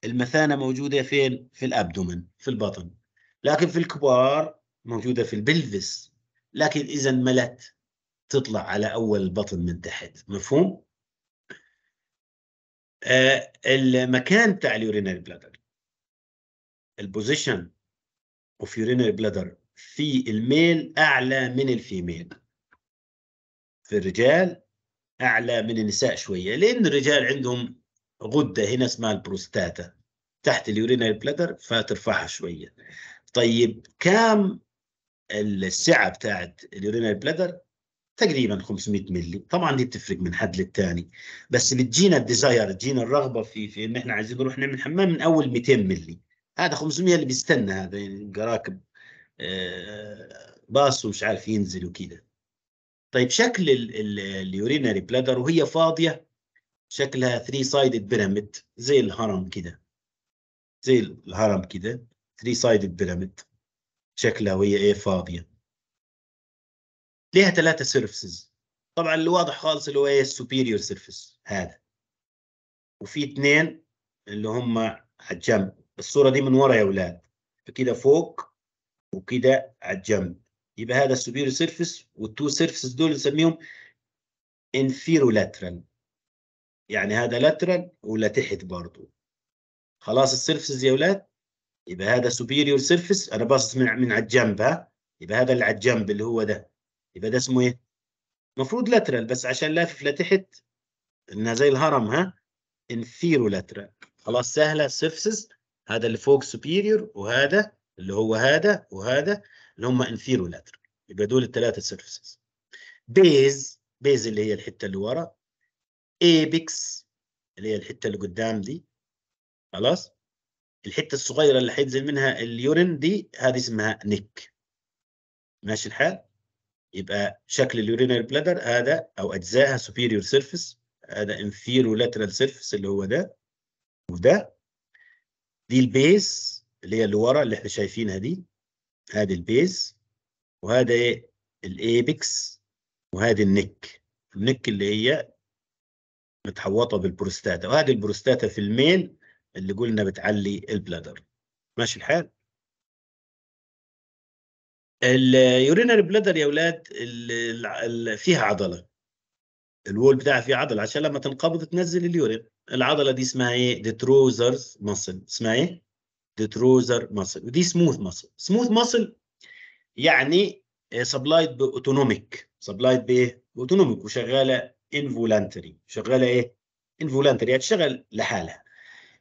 المثانه موجوده فين في الابدومن في البطن لكن في الكبار موجوده في البلفس لكن اذا ملت تطلع على أول البطن من تحت مفهوم؟ آه المكان تاع اليورينري بلادر البوزيشن اوف يورينري بلادر في الميل اعلى من الفيميل في الرجال اعلى من النساء شويه لان الرجال عندهم غده هنا اسمها البروستاتا تحت اليورينري بلادر فترفعها شويه طيب كام السعه بتاعت اليورينري بلادر تقريبا 500 ملي طبعا دي بتفرق من حد للتاني بس بتجينا الديزاير تجينا الرغبه في في ان احنا عايزين نروح نعمل حمام من اول 200 ملي هذا 500 اللي بيستنى هذا يعني راكب آه، باص ومش عارف ينزل وكده طيب شكل اليورينري بلادر وهي فاضيه شكلها 3 سايدد بيراميد زي الهرم كده زي الهرم كده 3 سايدد بيراميد شكلها وهي ايه فاضيه ليها ثلاثه سيرفيسز طبعا اللي واضح خالص اللي هو ايه السوبيريور سيرفس هذا وفي اثنين اللي هم على الجنب الصوره دي من ورا يا اولاد فكده فوق وكده على الجنب يبقى هذا السوبيريور سيرفس والتو سيرفسز دول نسميهم انفيرولاترال يعني هذا لاترال ولا تحت برضه خلاص السيرفيسز يا اولاد يبقى هذا سوبيريور سيرفس انا باصص من من على الجنب ها يبقى هذا اللي على الجنب اللي هو ده يبقى ده اسمه ايه؟ المفروض لاترال بس عشان لافف لتحت انها زي الهرم ها انثيرو لاترال خلاص سهله سيفسز هذا اللي فوق سوبيريور وهذا اللي هو هذا وهذا اللي هم انثيرو لاترال يبقى دول الثلاثه سيرفيسز بيز بيز اللي هي الحته اللي ورا ايبكس اللي هي الحته اللي قدام دي خلاص الحته الصغيره اللي حينزل منها اليورين دي هذه اسمها نيك ماشي الحال يبقى شكل اليورينال بلادر هذا او اجزائها superior surface هذا inferior lateral surface اللي هو ده وده دي البيز اللي هي اللي ورا اللي احنا شايفينها دي هذه البيز وهذا ايه الايبكس وهذه النك النك اللي هي متحوطه بالبروستاتا وهذه البروستاتا في الميل اللي قلنا بتعلي البلادر ماشي الحال اليورينري بلادر يا اولاد فيها عضله الوول بتاعها فيه عضله عشان لما تنقبض تنزل اليورين العضله دي اسمها ايه تروزرز ماسل اسمها ايه ديتروزر ماسل ودي سموث ماسل سموث ماسل يعني سبلايد باوتونوميك سبلايد بايه باوتونوميك وشغاله انفولانتري شغاله ايه انفولانتري هتشتغل لحالها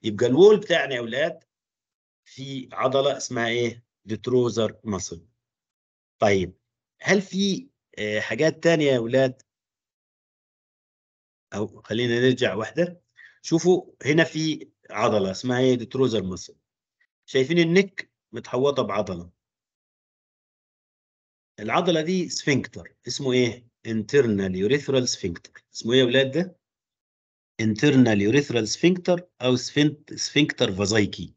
يبقى الوول بتاعنا يا اولاد في عضله اسمها ايه ديتروزر ماسل طيب هل في آه، حاجات تانية يا ولاد أو خلينا نرجع واحدة شوفوا هنا في عضلة اسمها ايه ديتروزر مصر شايفين النك متحوطة بعضلة العضلة دي سفنكتر اسمه ايه؟ internal urethral sphincter اسمه ايه يا ولاد ده؟ internal urethral sphincter او sphincter فازايكي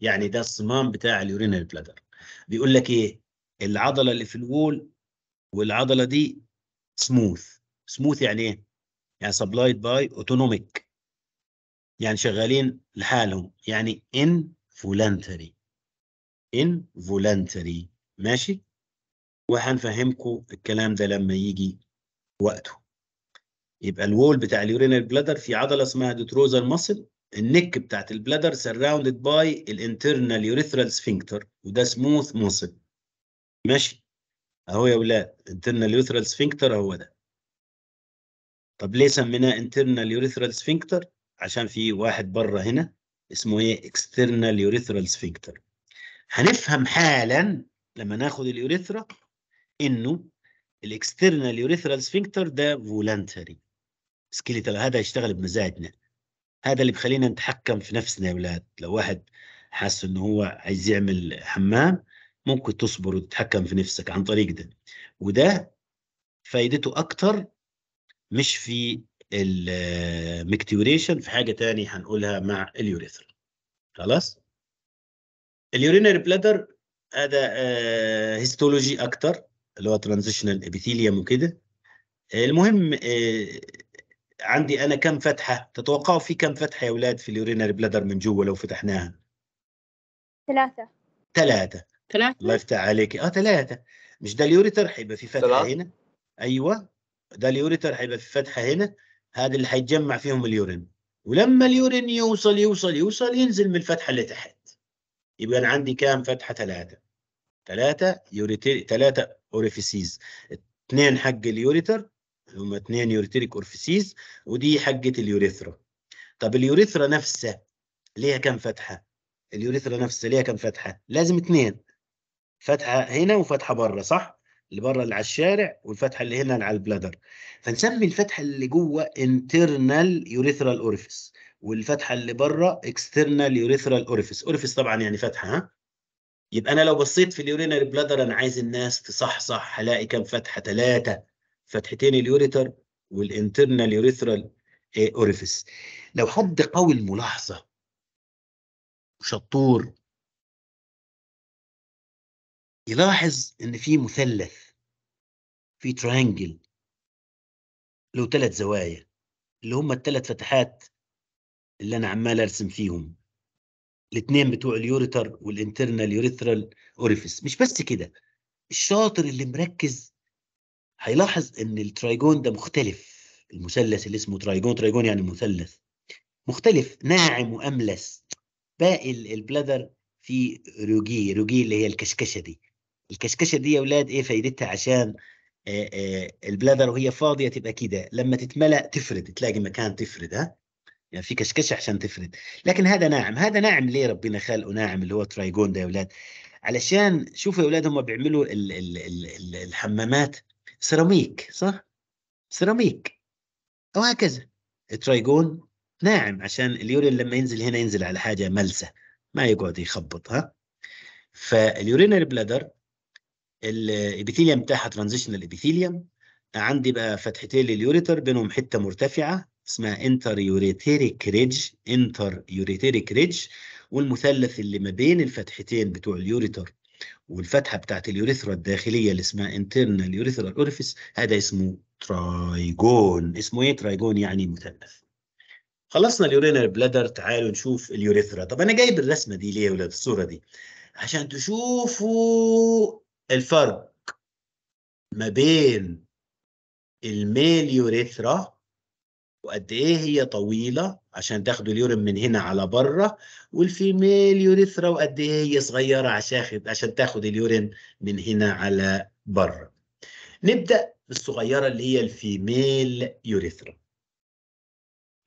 يعني ده الصمام بتاع اليورينال بلادر بيقول لك ايه؟ العضله اللي في الوول والعضله دي سموث سموث يعني ايه؟ يعني سبلايد باي اوتونوميك يعني شغالين لحالهم يعني ان فولانتري ان فولانتري ماشي وهنفهمكم الكلام ده لما يجي وقته يبقى الوول بتاع اليورينال بلادر في عضله اسمها ديتروزر ماسل النك بتاعت البلادر سراوندد باي الانترنال يوريثرال سفنكتر وده سموث ماسل ماشي اهو يا اولاد انترنال يوثرال سفنكتر هو ده طب ليه سميناه انترنال urethral سفنكتر عشان في واحد بره هنا اسمه ايه اكسترنال urethral سفنكتر هنفهم حالا لما ناخد اليوريثرا انه الاكسترنال يوريثرال سفنكتر ده فولنتري سكيليتال هذا يشتغل بمزاجنا هذا اللي بخلينا نتحكم في نفسنا يا اولاد لو واحد حاسس ان هو عايز يعمل حمام ممكن تصبر وتتحكم في نفسك عن طريق ده وده فايدته اكتر مش في المكتيوريشن آه، في حاجه تاني هنقولها مع اليوريثرا خلاص اليورينري بلادر هذا هيستولوجي آه، اكتر اللي هو ترانزيشنال ابيثيليوم وكده المهم آه، عندي انا كم فتحه تتوقعوا في كم فتحه يا اولاد في اليورينري بلادر من جوه لو فتحناها ثلاثه ثلاثه ثلاثة الله يفتح عليك اه ثلاثة مش ده اليوريتر هيبقى في فتحة ثلاثة. هنا ايوه ده اليوريتر هيبقى في فتحة هنا هذا اللي هيتجمع فيهم اليورين ولما اليورين يوصل يوصل يوصل ينزل من الفتحة اللي تحت يبقى انا عندي كام فتحة ثلاثة ثلاثة يوريتر ثلاثة اوريفيسيز اثنين حق اليوريتر هم اثنين يوريتريك اورفيسيز ودي حقة اليوريثرا طب اليوريثرا نفسها ليها كم فتحة؟ اليوريثرا نفسها ليها كم فتحة؟ لازم اثنين فتحه هنا وفتحه بره صح اللي بره اللي على الشارع والفتحه اللي هنا اللي على البلادر فنسمي الفتحه اللي جوه انترنال يوريثرال اورفيس والفتحه اللي بره اكسترنال يوريثرال اورفيس، اورفيس طبعا يعني فتحه ها يبقى انا لو بصيت في اليورينري بلادر انا عايز الناس تصحصح هلاقي كام فتحه ثلاثه فتحتين اليوريتر والانترنال يوريثرال اورفيس. لو حد قوي الملاحظه وشطور يلاحظ ان في مثلث في ترانجل له ثلاث زوايا اللي هم الثلاث فتحات اللي انا عمال ارسم فيهم الاثنين بتوع اليوريتر والانترنال يوريثرال اوريفيس مش بس كده الشاطر اللي مركز هيلاحظ ان الترايجون ده مختلف المثلث اللي اسمه ترايجون ترايجون يعني مثلث مختلف ناعم واملس باقي البلاذر في روجي روجي اللي هي الكشكشه دي الكشكشه دي يا اولاد ايه فايدتها عشان آه، آه، البلاذر وهي فاضيه تبقى كده لما تتملا تفرد تلاقي مكان تفرد ها يعني في كشكشه عشان تفرد لكن هذا ناعم هذا ناعم ليه ربنا خلقه ناعم اللي هو ترايجون ده يا اولاد علشان شوفوا يا اولاد هم بيعملوا الـ الـ الـ الحمامات سيراميك صح سيراميك او هكذا ترايجون ناعم عشان اليورين لما ينزل هنا ينزل على حاجه ملسه ما يقعد يخبط ها فاليورينري بلادر الابيثيليوم بتاعها ترانزيشنال ابيثيليوم عندي بقى فتحتين لليوريتر بينهم حته مرتفعه اسمها انتر يوريتيريك ريدج انتر يوريتيريك ريدج والمثلث اللي ما بين الفتحتين بتوع اليوريتر والفتحه بتاعت اليوريثرا الداخليه اللي اسمها انترنال يوريثرا اوريفيس هذا اسمه ترايجون اسمه ايه ترايجون يعني مثلث خلصنا اليورينر بلادر تعالوا نشوف اليوريثرا طب انا جايب الرسمه دي ليه يا الصوره دي عشان تشوفوا الفرق ما بين يوريثرا وقد ايه هي طويله عشان تاخدوا اليورين من هنا على بره والفيميل يوريثرا وقد ايه هي صغيره عشان عشان تاخد اليورين من هنا على بره نبدا بالصغيره اللي هي الفيميل يوريثرا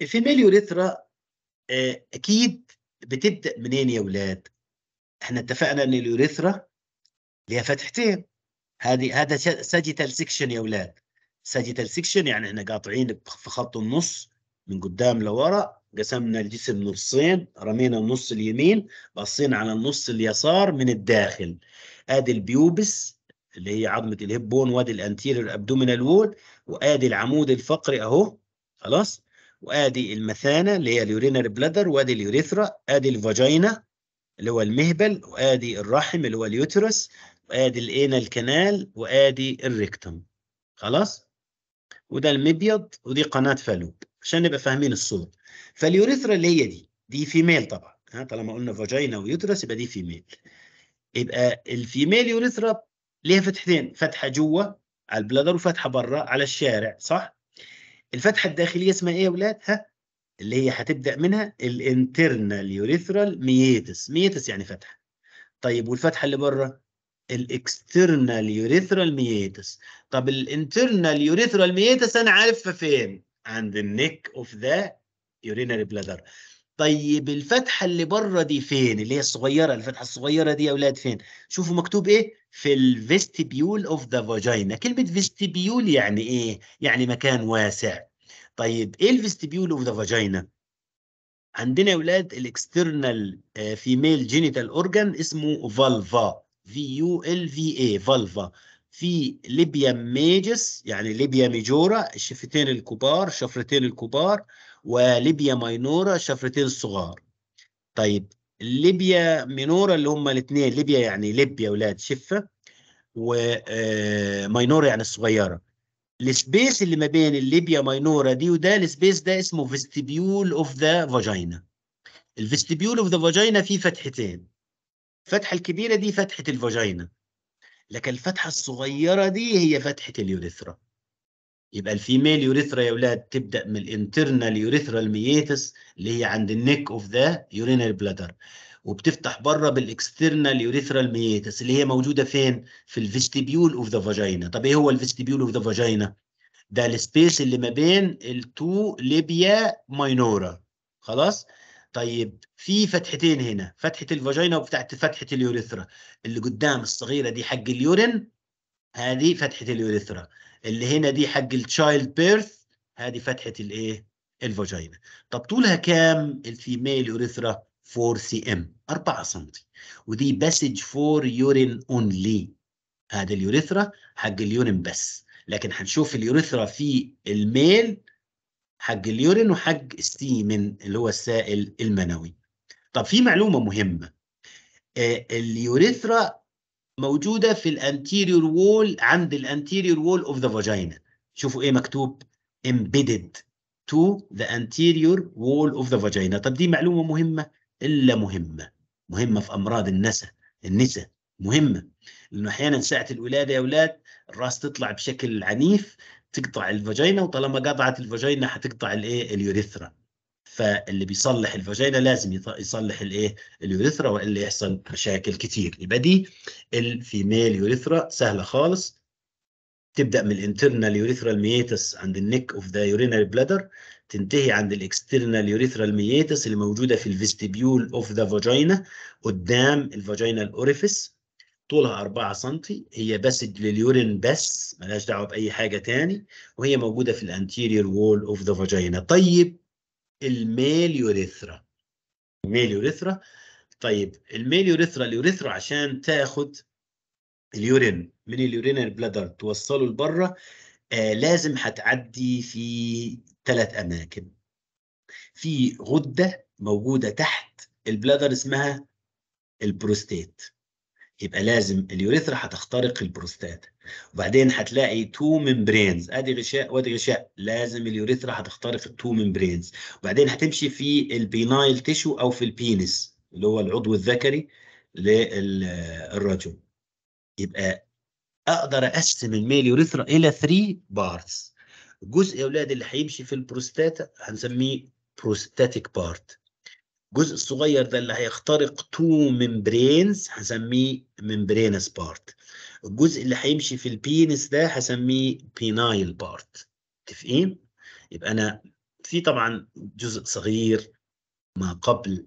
الفيميل يوريثرا آه، اكيد بتبدا منين يا ولاد احنا اتفقنا ان اليوريثرا ليها فتحتين هذه هذا ساجيتال سكشن يا اولاد ساجيتال سكشن يعني احنا قاطعين في خط النص من قدام لورا قسمنا الجسم نصين رمينا النص اليمين باصين على النص اليسار من الداخل ادي البيوبس اللي هي عظمه الهيب بون وادي الانتيريور ابدومينال وول وادي العمود الفقري اهو خلاص وادي المثانه اللي هي اليورينال بلادر وادي اليوريثرا ادي الفاجينا اللي هو المهبل وادي الرحم اللي هو اليوترس وادي الانا الكنال وادي الريكتم خلاص وده المبيض ودي قناه فالوب عشان نبقى فاهمين الصوره فاليوريثرا اللي هي دي دي فيميل طبعا ها طالما قلنا فاجينا ويوترس يبقى دي فيميل يبقى الفيميل يوريثرا ليها فتحتين فتحه جوه على البلادر وفتحه بره على الشارع صح الفتحه الداخليه اسمها ايه يا اولاد ها اللي هي هتبدا منها الانترنال يوريثرال ميتس ميتس يعني فتحه طيب والفتحه اللي بره الاكسترنال يوريثرال ميتس طب الانترنال يوريثرال ميتس انا عارفها فين عند النك اوف ذا يورينري بلادر طيب الفتحه اللي بره دي فين اللي هي الصغيره الفتحه الصغيره دي يا اولاد فين شوفوا مكتوب ايه في الفيستيبيول اوف ذا فاجينا كلمه فيستيبيول يعني ايه يعني مكان واسع طيب ايه الفيستيبيول اوف ذا فاجينا عندنا يا اولاد الاكسترنال فيميل جينيتال اورجان اسمه فالفا في يو ال في اي فالفا في ليبيا ميجس يعني ليبيا ميجورا الشفتين الكبار شفرتين الكبار وليبيا ماينورا الشفرتين الصغار طيب ليبيا مينورا اللي هم الاثنين ليبيا يعني ليبيا ولاد شفه وماينورا آه، يعني الصغيره السبيس اللي ما بين الليبيا ماينورا دي وده السبيس ده اسمه فيستيبيول اوف ذا فاجينا الفيستيبيول اوف ذا فاجينا فيه فتحتين الفتحه الكبيره دي فتحه الفاجينا لكن الفتحه الصغيره دي هي فتحه اليوريثرا يبقى الفيميل يوريثرا يا اولاد تبدا من الانترنال يوريثرا المييتس اللي هي عند النك اوف ذا يورينال بلادر وبتفتح بره بالاكسترنال يوريثرا المييتس اللي هي موجوده فين في الفيستيبيول اوف ذا فاجينا طب ايه هو الفيستيبيول اوف ذا فاجينا ده السبيس اللي ما بين التو ليبيا ماينورا خلاص طيب في فتحتين هنا فتحه الفاجينا وفتحه فتحه اليوريثرا اللي قدام الصغيره دي حق اليورين هذه فتحه اليوريثرا اللي هنا دي حق التشايلد بيرث هذه فتحه الايه الفاجينا طب طولها كام الفيميل يوريثرا 4 سي ام 4 سم ودي باسج فور يورين اونلي هذا اليوريثرا حق اليورين بس لكن هنشوف اليوريثرا في الميل حج اليورين وحج السيمن اللي هو السائل المنوي طب في معلومة مهمة آه، اليوريثرا موجودة في الانتيريور وول عند الانتيريور وول اوف ذا فاجينا شوفوا ايه مكتوب embedded to the anterior wall of the vagina طب دي معلومة مهمة إلا مهمة مهمة في أمراض النسا النسا مهمة لأنه أحيانا ساعة الولادة يا أولاد الراس تطلع بشكل عنيف تقطع الفاجينا وطالما قطعت الفاجينا حتقطع الايه اليوريثرا فاللي بيصلح الفاجينا لازم يصلح الايه اليوريثرا والا يحصل مشاكل كتير يبقى دي الفيميل يوريثرا سهله خالص تبدا من الانترنال يوريثرال ميتس عند النك اوف ذا يورينال بلادر تنتهي عند الاكسترنال يوريثرال ميتس اللي موجوده في الفيستيبيول اوف ذا فاجينا قدام الفاجينال اوريفيس طولها 4 سم هي بس لليورين بس ملهاش دعوه باي حاجه تاني وهي موجوده في الانتيريور وول اوف ذا فاجينا طيب الميل يوريثرا الميل يوريثرا طيب الميل يوريثرا اليوريثرا عشان تاخد اليورين من اليورينال بلادر توصله لبره آه لازم هتعدي في ثلاث اماكن في غده موجوده تحت البلادر اسمها البروستيت يبقى لازم اليوريثرا هتخترق البروستاتا وبعدين هتلاقي تو ممبرينز ادي غشاء وادي غشاء لازم اليوريثرا هتخترق التو ممبرينز وبعدين هتمشي في البينايل تيشو او في البينس اللي هو العضو الذكري للرجل يبقى اقدر اقسم الميل يوريثرا الى 3 بارتس الجزء يا اولاد اللي هيمشي في البروستاتا هنسميه بروستاتيك بارت الجزء الصغير ده اللي هيخترق تو ممبرينز هسميه ممبرينس بارت الجزء اللي هيمشي في البينس ده هسميه بينايل بارت متفقين؟ يبقى انا في طبعا جزء صغير ما قبل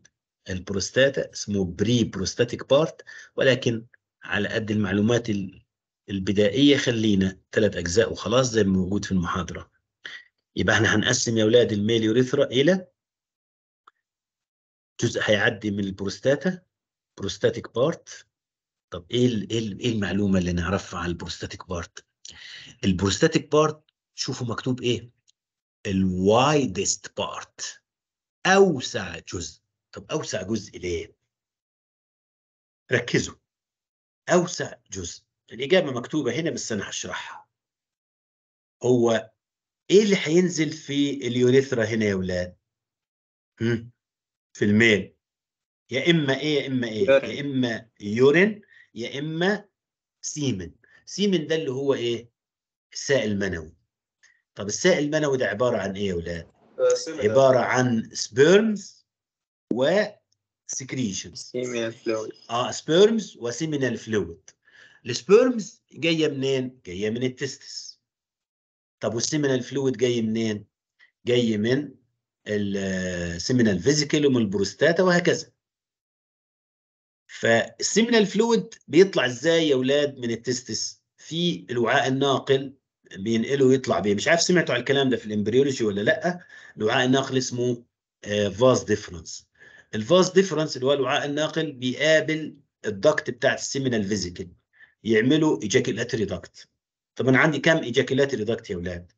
البروستاتا اسمه بري بروستاتيك بارت ولكن على قد المعلومات البدائيه خلينا ثلاث اجزاء وخلاص زي ما موجود في المحاضره يبقى احنا هنقسم يا اولاد الميل يوريثرا الى جزء هيعدي من البروستاتا بروستاتيك بارت طب ايه إيه, ايه المعلومه اللي نعرفها عن البروستاتيك بارت البروستاتيك بارت شوفوا مكتوب ايه الوايدست بارت اوسع جزء طب اوسع جزء ليه ركزوا اوسع جزء الاجابه مكتوبه هنا بس انا هشرحها هو ايه اللي هينزل في اليوريثرا هنا يا ولاد في الميل يا اما ايه يا اما ايه يا اما يورين يا اما سيمن سيمن ده اللي هو ايه السائل المنوي طب السائل المنوي ده عباره عن ايه يا ولاد آه، عباره عن سبيرمز و سكريشنز اه سبيرمز وسيمينال فلويد السبيرمز جايه منين جايه من التستس طب والسيمينال فلويد جاي منين جاي من السيمينال فيزيكلوم البروستاتا وهكذا فالسيمينال فلويد بيطلع ازاي يا اولاد من التستس في الوعاء الناقل بينقله ويطلع بيه مش عارف سمعتوا على الكلام ده في الامبريولوجي ولا لا الوعاء الناقل اسمه فاز ديفرنس الفاز ديفرنس اللي هو الوعاء الناقل بيقابل الدكت بتاع السيمينال فيزيكل يعملوا ايجاكيلاتري دكت طب انا عندي كم ايجاكيلاتري دكت يا اولاد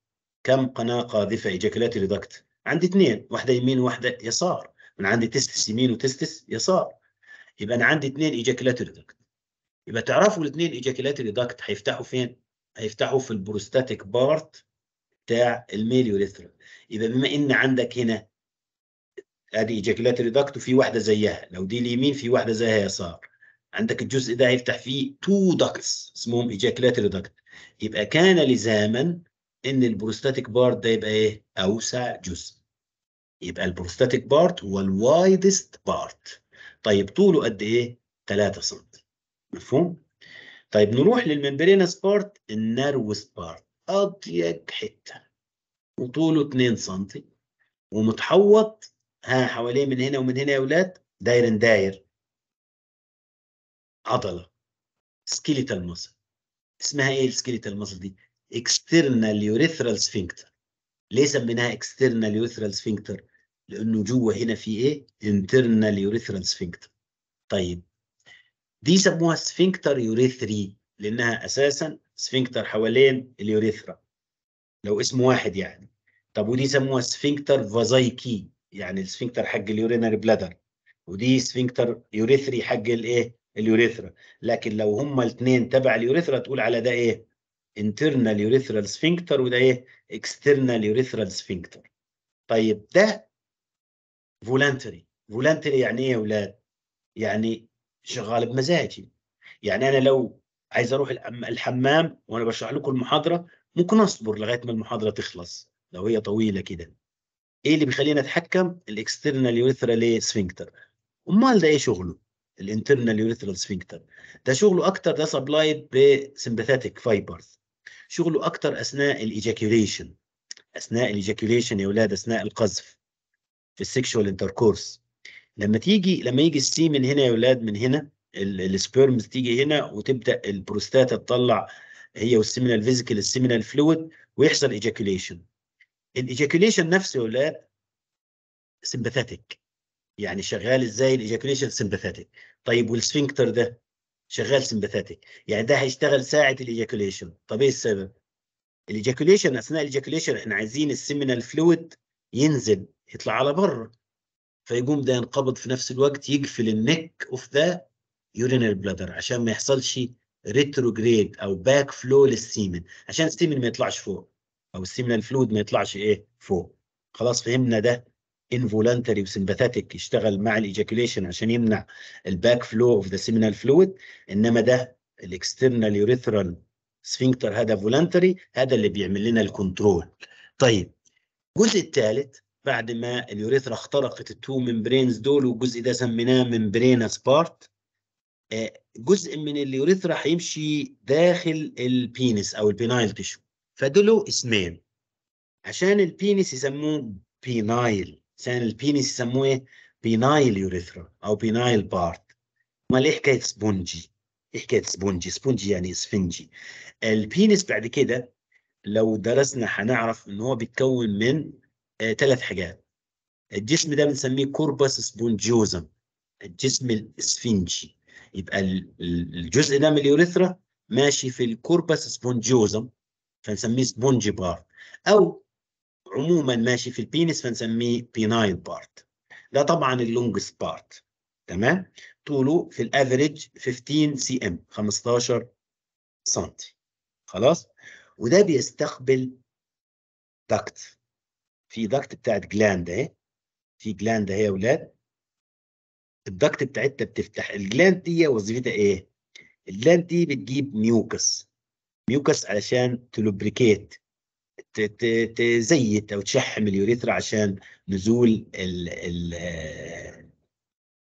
كم قناه قاذفه ايجاكيلاتري دكت عندي اثنين واحده يمين وواحده يسار انا عندي تستس يمين وتستس يسار يبقى انا عندي اثنين ايجاكيلاتوري داكت يبقى تعرفوا الاثنين ايجاكيلاتوري داكت هيفتحوا فين؟ هيفتحوا في البروستاتيك بارت بتاع الميل يوريثرا يبقى بما ان عندك هنا ادي ايجاكيلاتوري داكت وفي واحده زيها لو دي اليمين في واحده زيها يسار عندك الجزء ده هيفتح فيه تو داكتس اسمهم ايجاكيلاتوري داكت يبقى كان لزاما ان البروستاتيك بارت ده يبقى ايه اوسع جزء يبقى البروستاتيك بارت هو الوايدست بارت طيب طوله قد ايه 3 سم مفهوم طيب نروح للممبرينس بارت النيروس بارت اضيق حته وطوله 2 سم ومتحوط ها حواليه من هنا ومن هنا يا اولاد داير داير عضله سكيليتال ماسل اسمها ايه السكيليتال ماسل دي اكسترنال يوريثرال سفنكتر ليه سميناها اكسترنال يوريثرال سفنكتر لانه جوه هنا في ايه انترنال يوريثرال سفنكتر طيب دي سموها سفنكتر يوريثري لانها اساسا سفنكتر حوالين اليوريثرا لو اسم واحد يعني طب ودي سموها سفنكتر فازايكي يعني السفنكتر حق اليورينري بلادر ودي سفنكتر يوريثري حق الايه اليوريثرا لكن لو هما الاثنين تبع اليوريثرا تقول على ده ايه internal urethral sphincter وده ايه external urethral sphincter طيب ده فولانتري فولانتري يعني ايه يا اولاد يعني شغال بمزاجي يعني انا لو عايز اروح الحمام وانا بشرح لكم المحاضره ممكن اصبر لغايه ما المحاضره تخلص لو هي طويله كده ايه اللي بيخليني اتحكم الاكسترنال يوريثرال سفنكتر امال ده ايه شغله الانترنال يوريثرال سفنكتر ده شغله اكتر ده سبلايد بسمباثيك فايبرز شغله اكتر اثناء الايجاكيوليشن اثناء الايجاكيوليشن يا اولاد اثناء القذف في السكشوال انتركورس لما تيجي لما يجي السي من هنا يا اولاد من هنا السبيرمز تيجي هنا وتبدا البروستاتا تطلع هي والسيمينال فيزيكال السيمينال فلويد ويحصل ايجاكيوليشن الايجاكيوليشن نفسه يا اولاد سمباثيك يعني شغال ازاي الايجاكيوليشن سمباثيك طيب والسفنكتر ده شغال سمباثيتك يعني ده هيشتغل ساعه الايجاكوليشن طب ايه السبب الايجاكوليشن اثناء الايجاكوليشن احنا عايزين السيمينال فلويد ينزل يطلع على بره فيقوم ده ينقبض في نفس الوقت يقفل النك اوف ذا يورينال بلادر عشان ما يحصلش ريتروجريد او باك فلو للسيمن عشان السيمن ما يطلعش فوق او السيمنال فلويد ما يطلعش ايه فوق خلاص فهمنا ده involuntary وسمباثاتيك يشتغل مع الايجاكوليشن عشان يمنع الباك فلو اوف ذا سيمينال فلويد انما ده الاكسترنال يوريثرال سفنكتر هذا فولنتري هذا اللي بيعمل لنا الكنترول طيب الجزء الثالث بعد ما اليوريثرا اخترقت التو ممبرينز دول والجزء ده سميناه ممبرين بارت آه، جزء من اليوريثرا هيمشي داخل البينس او البينايل تشو فدول اسمين عشان البينس يسموه بينايل عشان البينس يسموه إيه؟ بينايل يوريثرا او بينايل بارت امال ايه حكايه سبونجي؟ ايه حكايه سبونجي؟ سبونجي يعني اسفنجي البينس بعد كده لو درسنا هنعرف ان هو بيتكون من ثلاث آه حاجات الجسم ده بنسميه كوربس سبونجيوزم الجسم الاسفنجي يبقى الجزء ده من اليوريثرا ماشي في الكوربس سبونجيوزم فنسميه سبونجي بار او عموما ماشي في البينس فنسميه بيناين بارت ده طبعا اللونجست بارت تمام طوله في الافريج 15 سي ام 15 سنتي خلاص وده بيستقبل دكت في دكت بتاعت جلاند اهي في جلاند اهي يا اولاد الدكت بتاعتها بتفتح الجلاند دي وظيفتها ايه الجلاند دي بتجيب ميوكس ميوكس علشان تلوبريكيت تزيت او تشحم اليوريثرا عشان نزول ال ال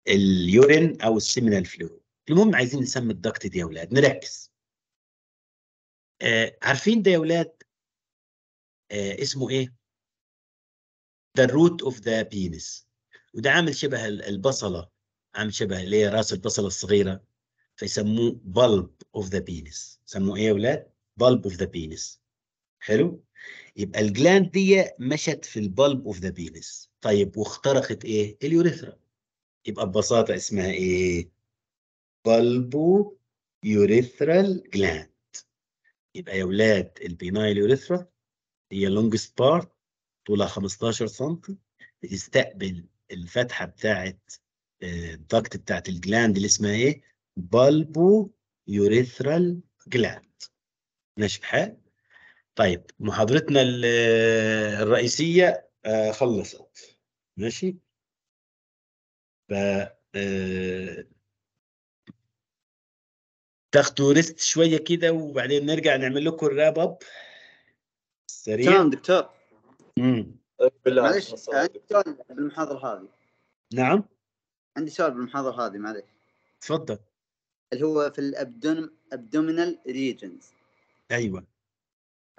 اليورين او السيمينال فلويد المهم عايزين نسمي الضغط دي يا اولاد نركز آه عارفين ده يا اولاد آه اسمه ايه ذا روت اوف ذا بينس وده عامل شبه البصله عامل شبه اللي هي راس البصله الصغيره فيسموه بلب اوف ذا بينس سموه ايه يا اولاد بلب اوف ذا بينس حلو يبقى الجلاند دي مشت في البلب اوف ذا بينس طيب واخترقت ايه اليوريثرا يبقى ببساطه اسمها ايه بلبو يوريثرال جلاند يبقى يا اولاد البينايل يوريثرا هي لونجست بارت طولها 15 سم بتستقبل الفتحه بتاعه آه، الضغط بتاعه الجلاند اللي اسمها ايه بالبو يوريثرال جلاند ماشي بحال طيب محاضرتنا الرئيسية آه، خلصت ماشي ف آه، تاخدوا ريست شوية كده وبعدين نرجع نعمل لكم الراب اب سريع تمام دكتور امم طيب، معلش عندي سؤال بالمحاضرة هذه نعم عندي سؤال بالمحاضرة هذه معلش تفضل اللي هو في الابدومينال ريجنز ايوه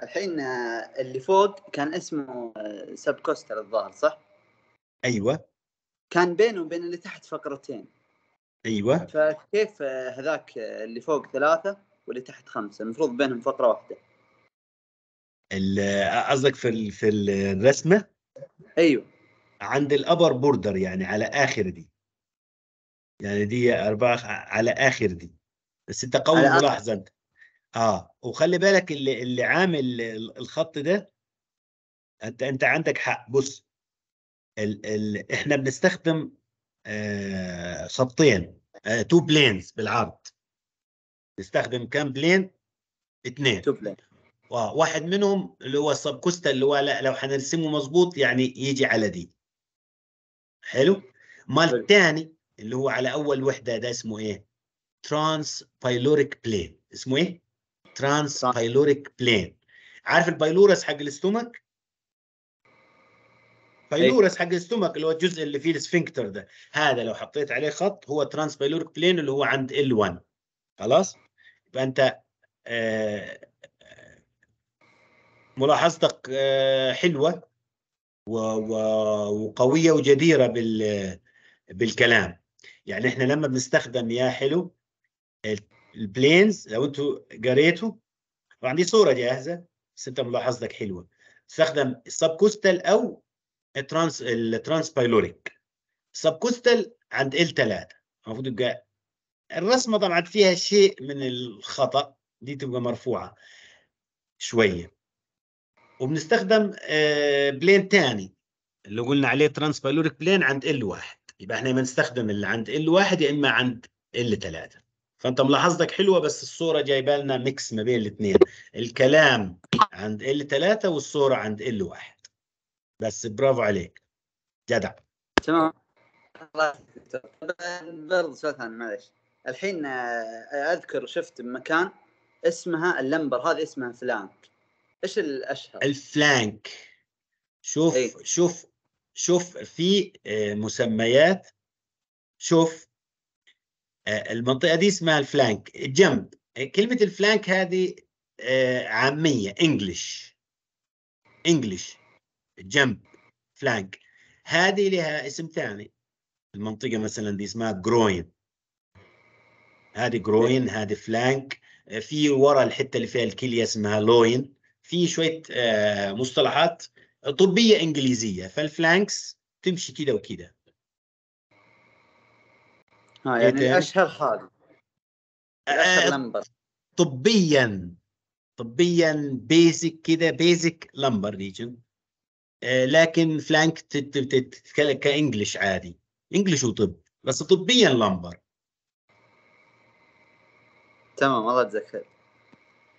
الحين آه، اللي فوق كان اسمه آه، سب كوستر الظاهر صح؟ ايوه كان بينه وبين اللي تحت فقرتين ايوه فكيف آه، هذاك اللي فوق ثلاثه واللي تحت خمسه المفروض بينهم فقره واحده قصدك في في الرسمه ايوه عند الابر بوردر يعني على اخر دي يعني دي اربعه على اخر دي بس انت قوي ملاحظه انت اه وخلي بالك اللي, اللي عامل الخط ده انت انت عندك حق بص ال ال احنا بنستخدم آه خطين آه تو بلينز بالعرض نستخدم كام بلين؟ اثنين تو بلين واحد منهم اللي هو السب اللي هو لو هنرسمه مظبوط يعني يجي على دي حلو مال الثاني طيب. اللي هو على اول وحده ده اسمه ايه؟ ترانس بايلوريك بلين اسمه ايه؟ ترانس بايلوريك بلين عارف البايلورس حق الاستومك بايلورس حق الاستومك اللي هو الجزء اللي فيه السفنكتر ده هذا لو حطيت عليه خط هو ترانس بايلوريك بلين اللي هو عند ال1 خلاص يبقى انت آه، ملاحظتك آه، حلوه وقويه وجديره بال بالكلام يعني احنا لما بنستخدم يا حلو البلينز لو انتوا جريتوا وعندي صوره جاهزه بس انت ملاحظتك حلوه استخدم السب كوستال او الترانس الترانس بايلوريك السب كوستال عند ال 3 المفروض يبقى الرسمه طبعا فيها شيء من الخطا دي تبقى مرفوعه شويه وبنستخدم بلين آه، تاني اللي قلنا عليه ترانس بايلوريك بلين عند ال 1 يبقى احنا بنستخدم اللي عند ال 1 يا اما عند ال 3 فانت ملاحظتك حلوه بس الصوره جايبه لنا ميكس ما بين الاثنين الكلام عند ال 3 والصوره عند ال 1 بس برافو عليك جدع تمام برضه سؤال ثاني معلش الحين آه، اذكر شفت مكان اسمها اللمبر هذه اسمها فلانك ايش الاشهر؟ الفلانك شوف ايه؟ شوف شوف في آه، مسميات شوف آه، المنطقه دي اسمها الفلانك الجنب كلمه الفلانك هذه آه، عاميه انجلش انجلش جنب فلانك هذه لها اسم ثاني المنطقه مثلا دي اسمها جروين هذه جروين هذه فلانك في ورا الحته اللي فيها الكليه اسمها لوين في شويه آه، مصطلحات طبيه انجليزيه فالفلانكس تمشي كده وكده ها يعني اشهر الاشهر هذه لمبر طبيا طبيا بيزك كده بيزك لمبر ريجن لكن فلانك تتكلم كانجلش عادي انجلش وطب بس طبيا لمبر تمام الله اتذكر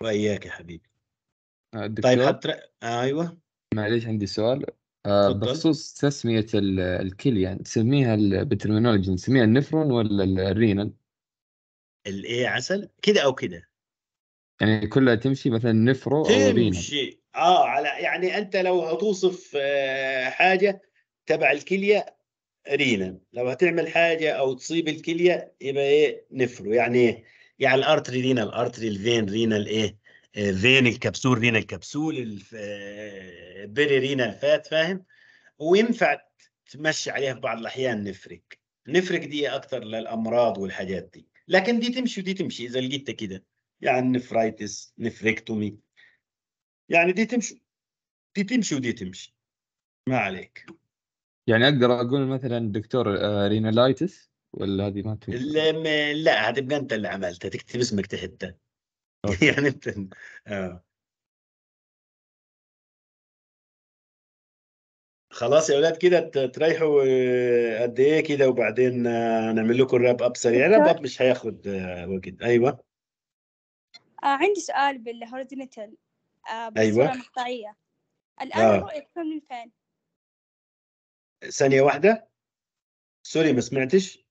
واياك يا حبيبي الدكتور طيب حتر... آه ايوه معليش عندي سؤال آه بخصوص تسمية الكلية يعني تسميها بالترمينولوجي نسميها النفرون ولا الرينال؟ الايه عسل كذا او كذا يعني كلها تمشي مثلا نفرو تمشي. او رينال اه على يعني انت لو هتوصف آه، حاجه تبع الكليه رينا لو هتعمل حاجه او تصيب الكليه يبقى ايه نفرو يعني ايه يعني الارتري رينا الارتري الفين رينا الايه فين الكبسول رينا الكبسول البري رينا الفات فاهم وينفع تمشي عليها في بعض الاحيان نفرك نفرك دي اكثر للامراض والحاجات دي لكن دي تمشي ودي تمشي اذا لقيتها كده يعني نفرايتس نفريكتومي يعني دي تمشي دي تمشي ودي تمشي ما عليك يعني اقدر اقول مثلا دكتور آه، رينالايتس ولا هذه ما تمشي لا هتبقى انت اللي عملتها تكتب اسمك تحتها يعني انت آه. خلاص يا اولاد كده تريحوا آه، قد ايه كده وبعدين آه، نعمل لكم راب اب سريع راب اب مش هياخد آه، وقت ايوه آه عندي سؤال بالهوريزونتال آه ايوه مقطعية الان آه. رؤيتك من فين؟ ثانيه واحده سوري ما سمعتش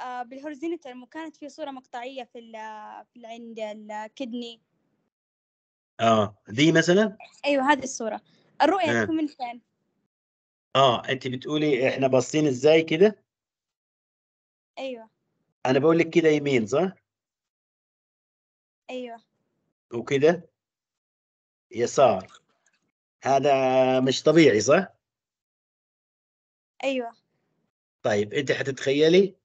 آه، بالهوريزونتال مو كانت في صورة مقطعية في في عند الكدني اه دي مثلا ايوه هذه الصورة الرؤية آه. تكون من فين؟ اه انت بتقولي احنا باصين ازاي كده؟ ايوه انا بقول لك كده يمين صح؟ ايوه وكده يسار هذا مش طبيعي صح؟ ايوه طيب انت حتتخيلي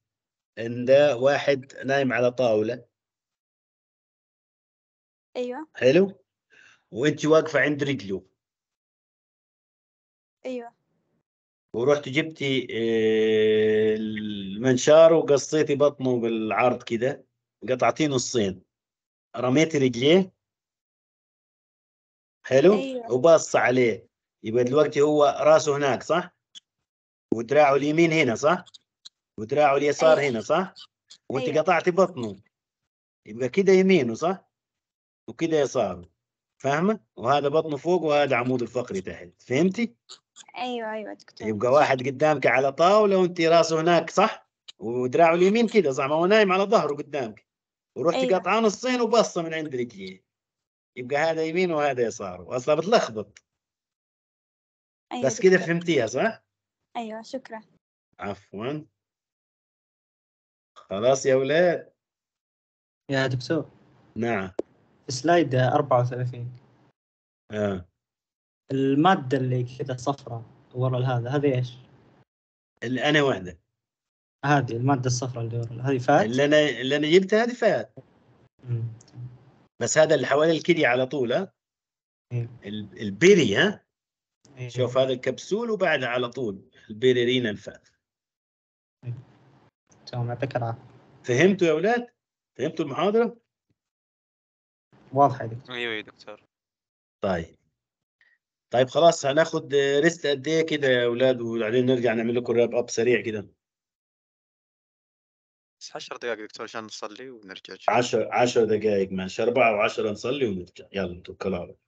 ان ده واحد نايم على طاوله ايوه حلو وانت واقفه عند رجله ايوه ورحت جبتي آه، المنشار وقصيتي بطنه بالعرض كده قطعتيه نصين رميتي رجليه حلو أيوة. وباصه عليه يبقى دلوقتي هو راسه هناك صح ودراعه اليمين هنا صح ودراعه اليسار أيوة. هنا صح؟ وانت أيوة. قطعتي بطنه يبقى كده يمينه صح؟ وكده يساره فاهمة؟ وهذا بطنه فوق وهذا عمود الفقري تحت فهمتي؟ ايوه ايوه دكتور يبقى واحد قدامك على طاولة وانت راسه هناك صح؟ ودراعه اليمين كده صح ما هو نايم على ظهره قدامك ورحت أيوة. قطعان الصين وبصه من عند رجليه يبقى هذا يمين وهذا يسار واصلا بتلخبط أيوة بس كده فهمتيها صح؟ ايوه شكرا عفوا خلاص يا ولاد يا دكتور نعم سلايد 34 اه المادة اللي كذا صفراء ورا هذا هذه ايش؟ اللي انا واحدة هذه المادة الصفراء اللي ورا هذه فات اللي انا اللي انا جبتها هذه فات بس هذا اللي حوالي الكلية على طول ها؟ إيه. البيري ها؟ إيه. شوف هذا الكبسول وبعدها على طول رينا الفات تمام يعطيك العافيه فهمتوا يا اولاد؟ فهمتوا المحاضره؟ واضحه يا دكتور ايوه يا دكتور طيب طيب خلاص هناخد ريست قد ايه كده يا اولاد وبعدين نرجع نعمل لكم راب اب سريع كده بس 10 دقائق دكتور عشان نصلي ونرجع 10 10 دقائق ماشي 4 و10 نصلي ونرجع يلا توكلوا على الله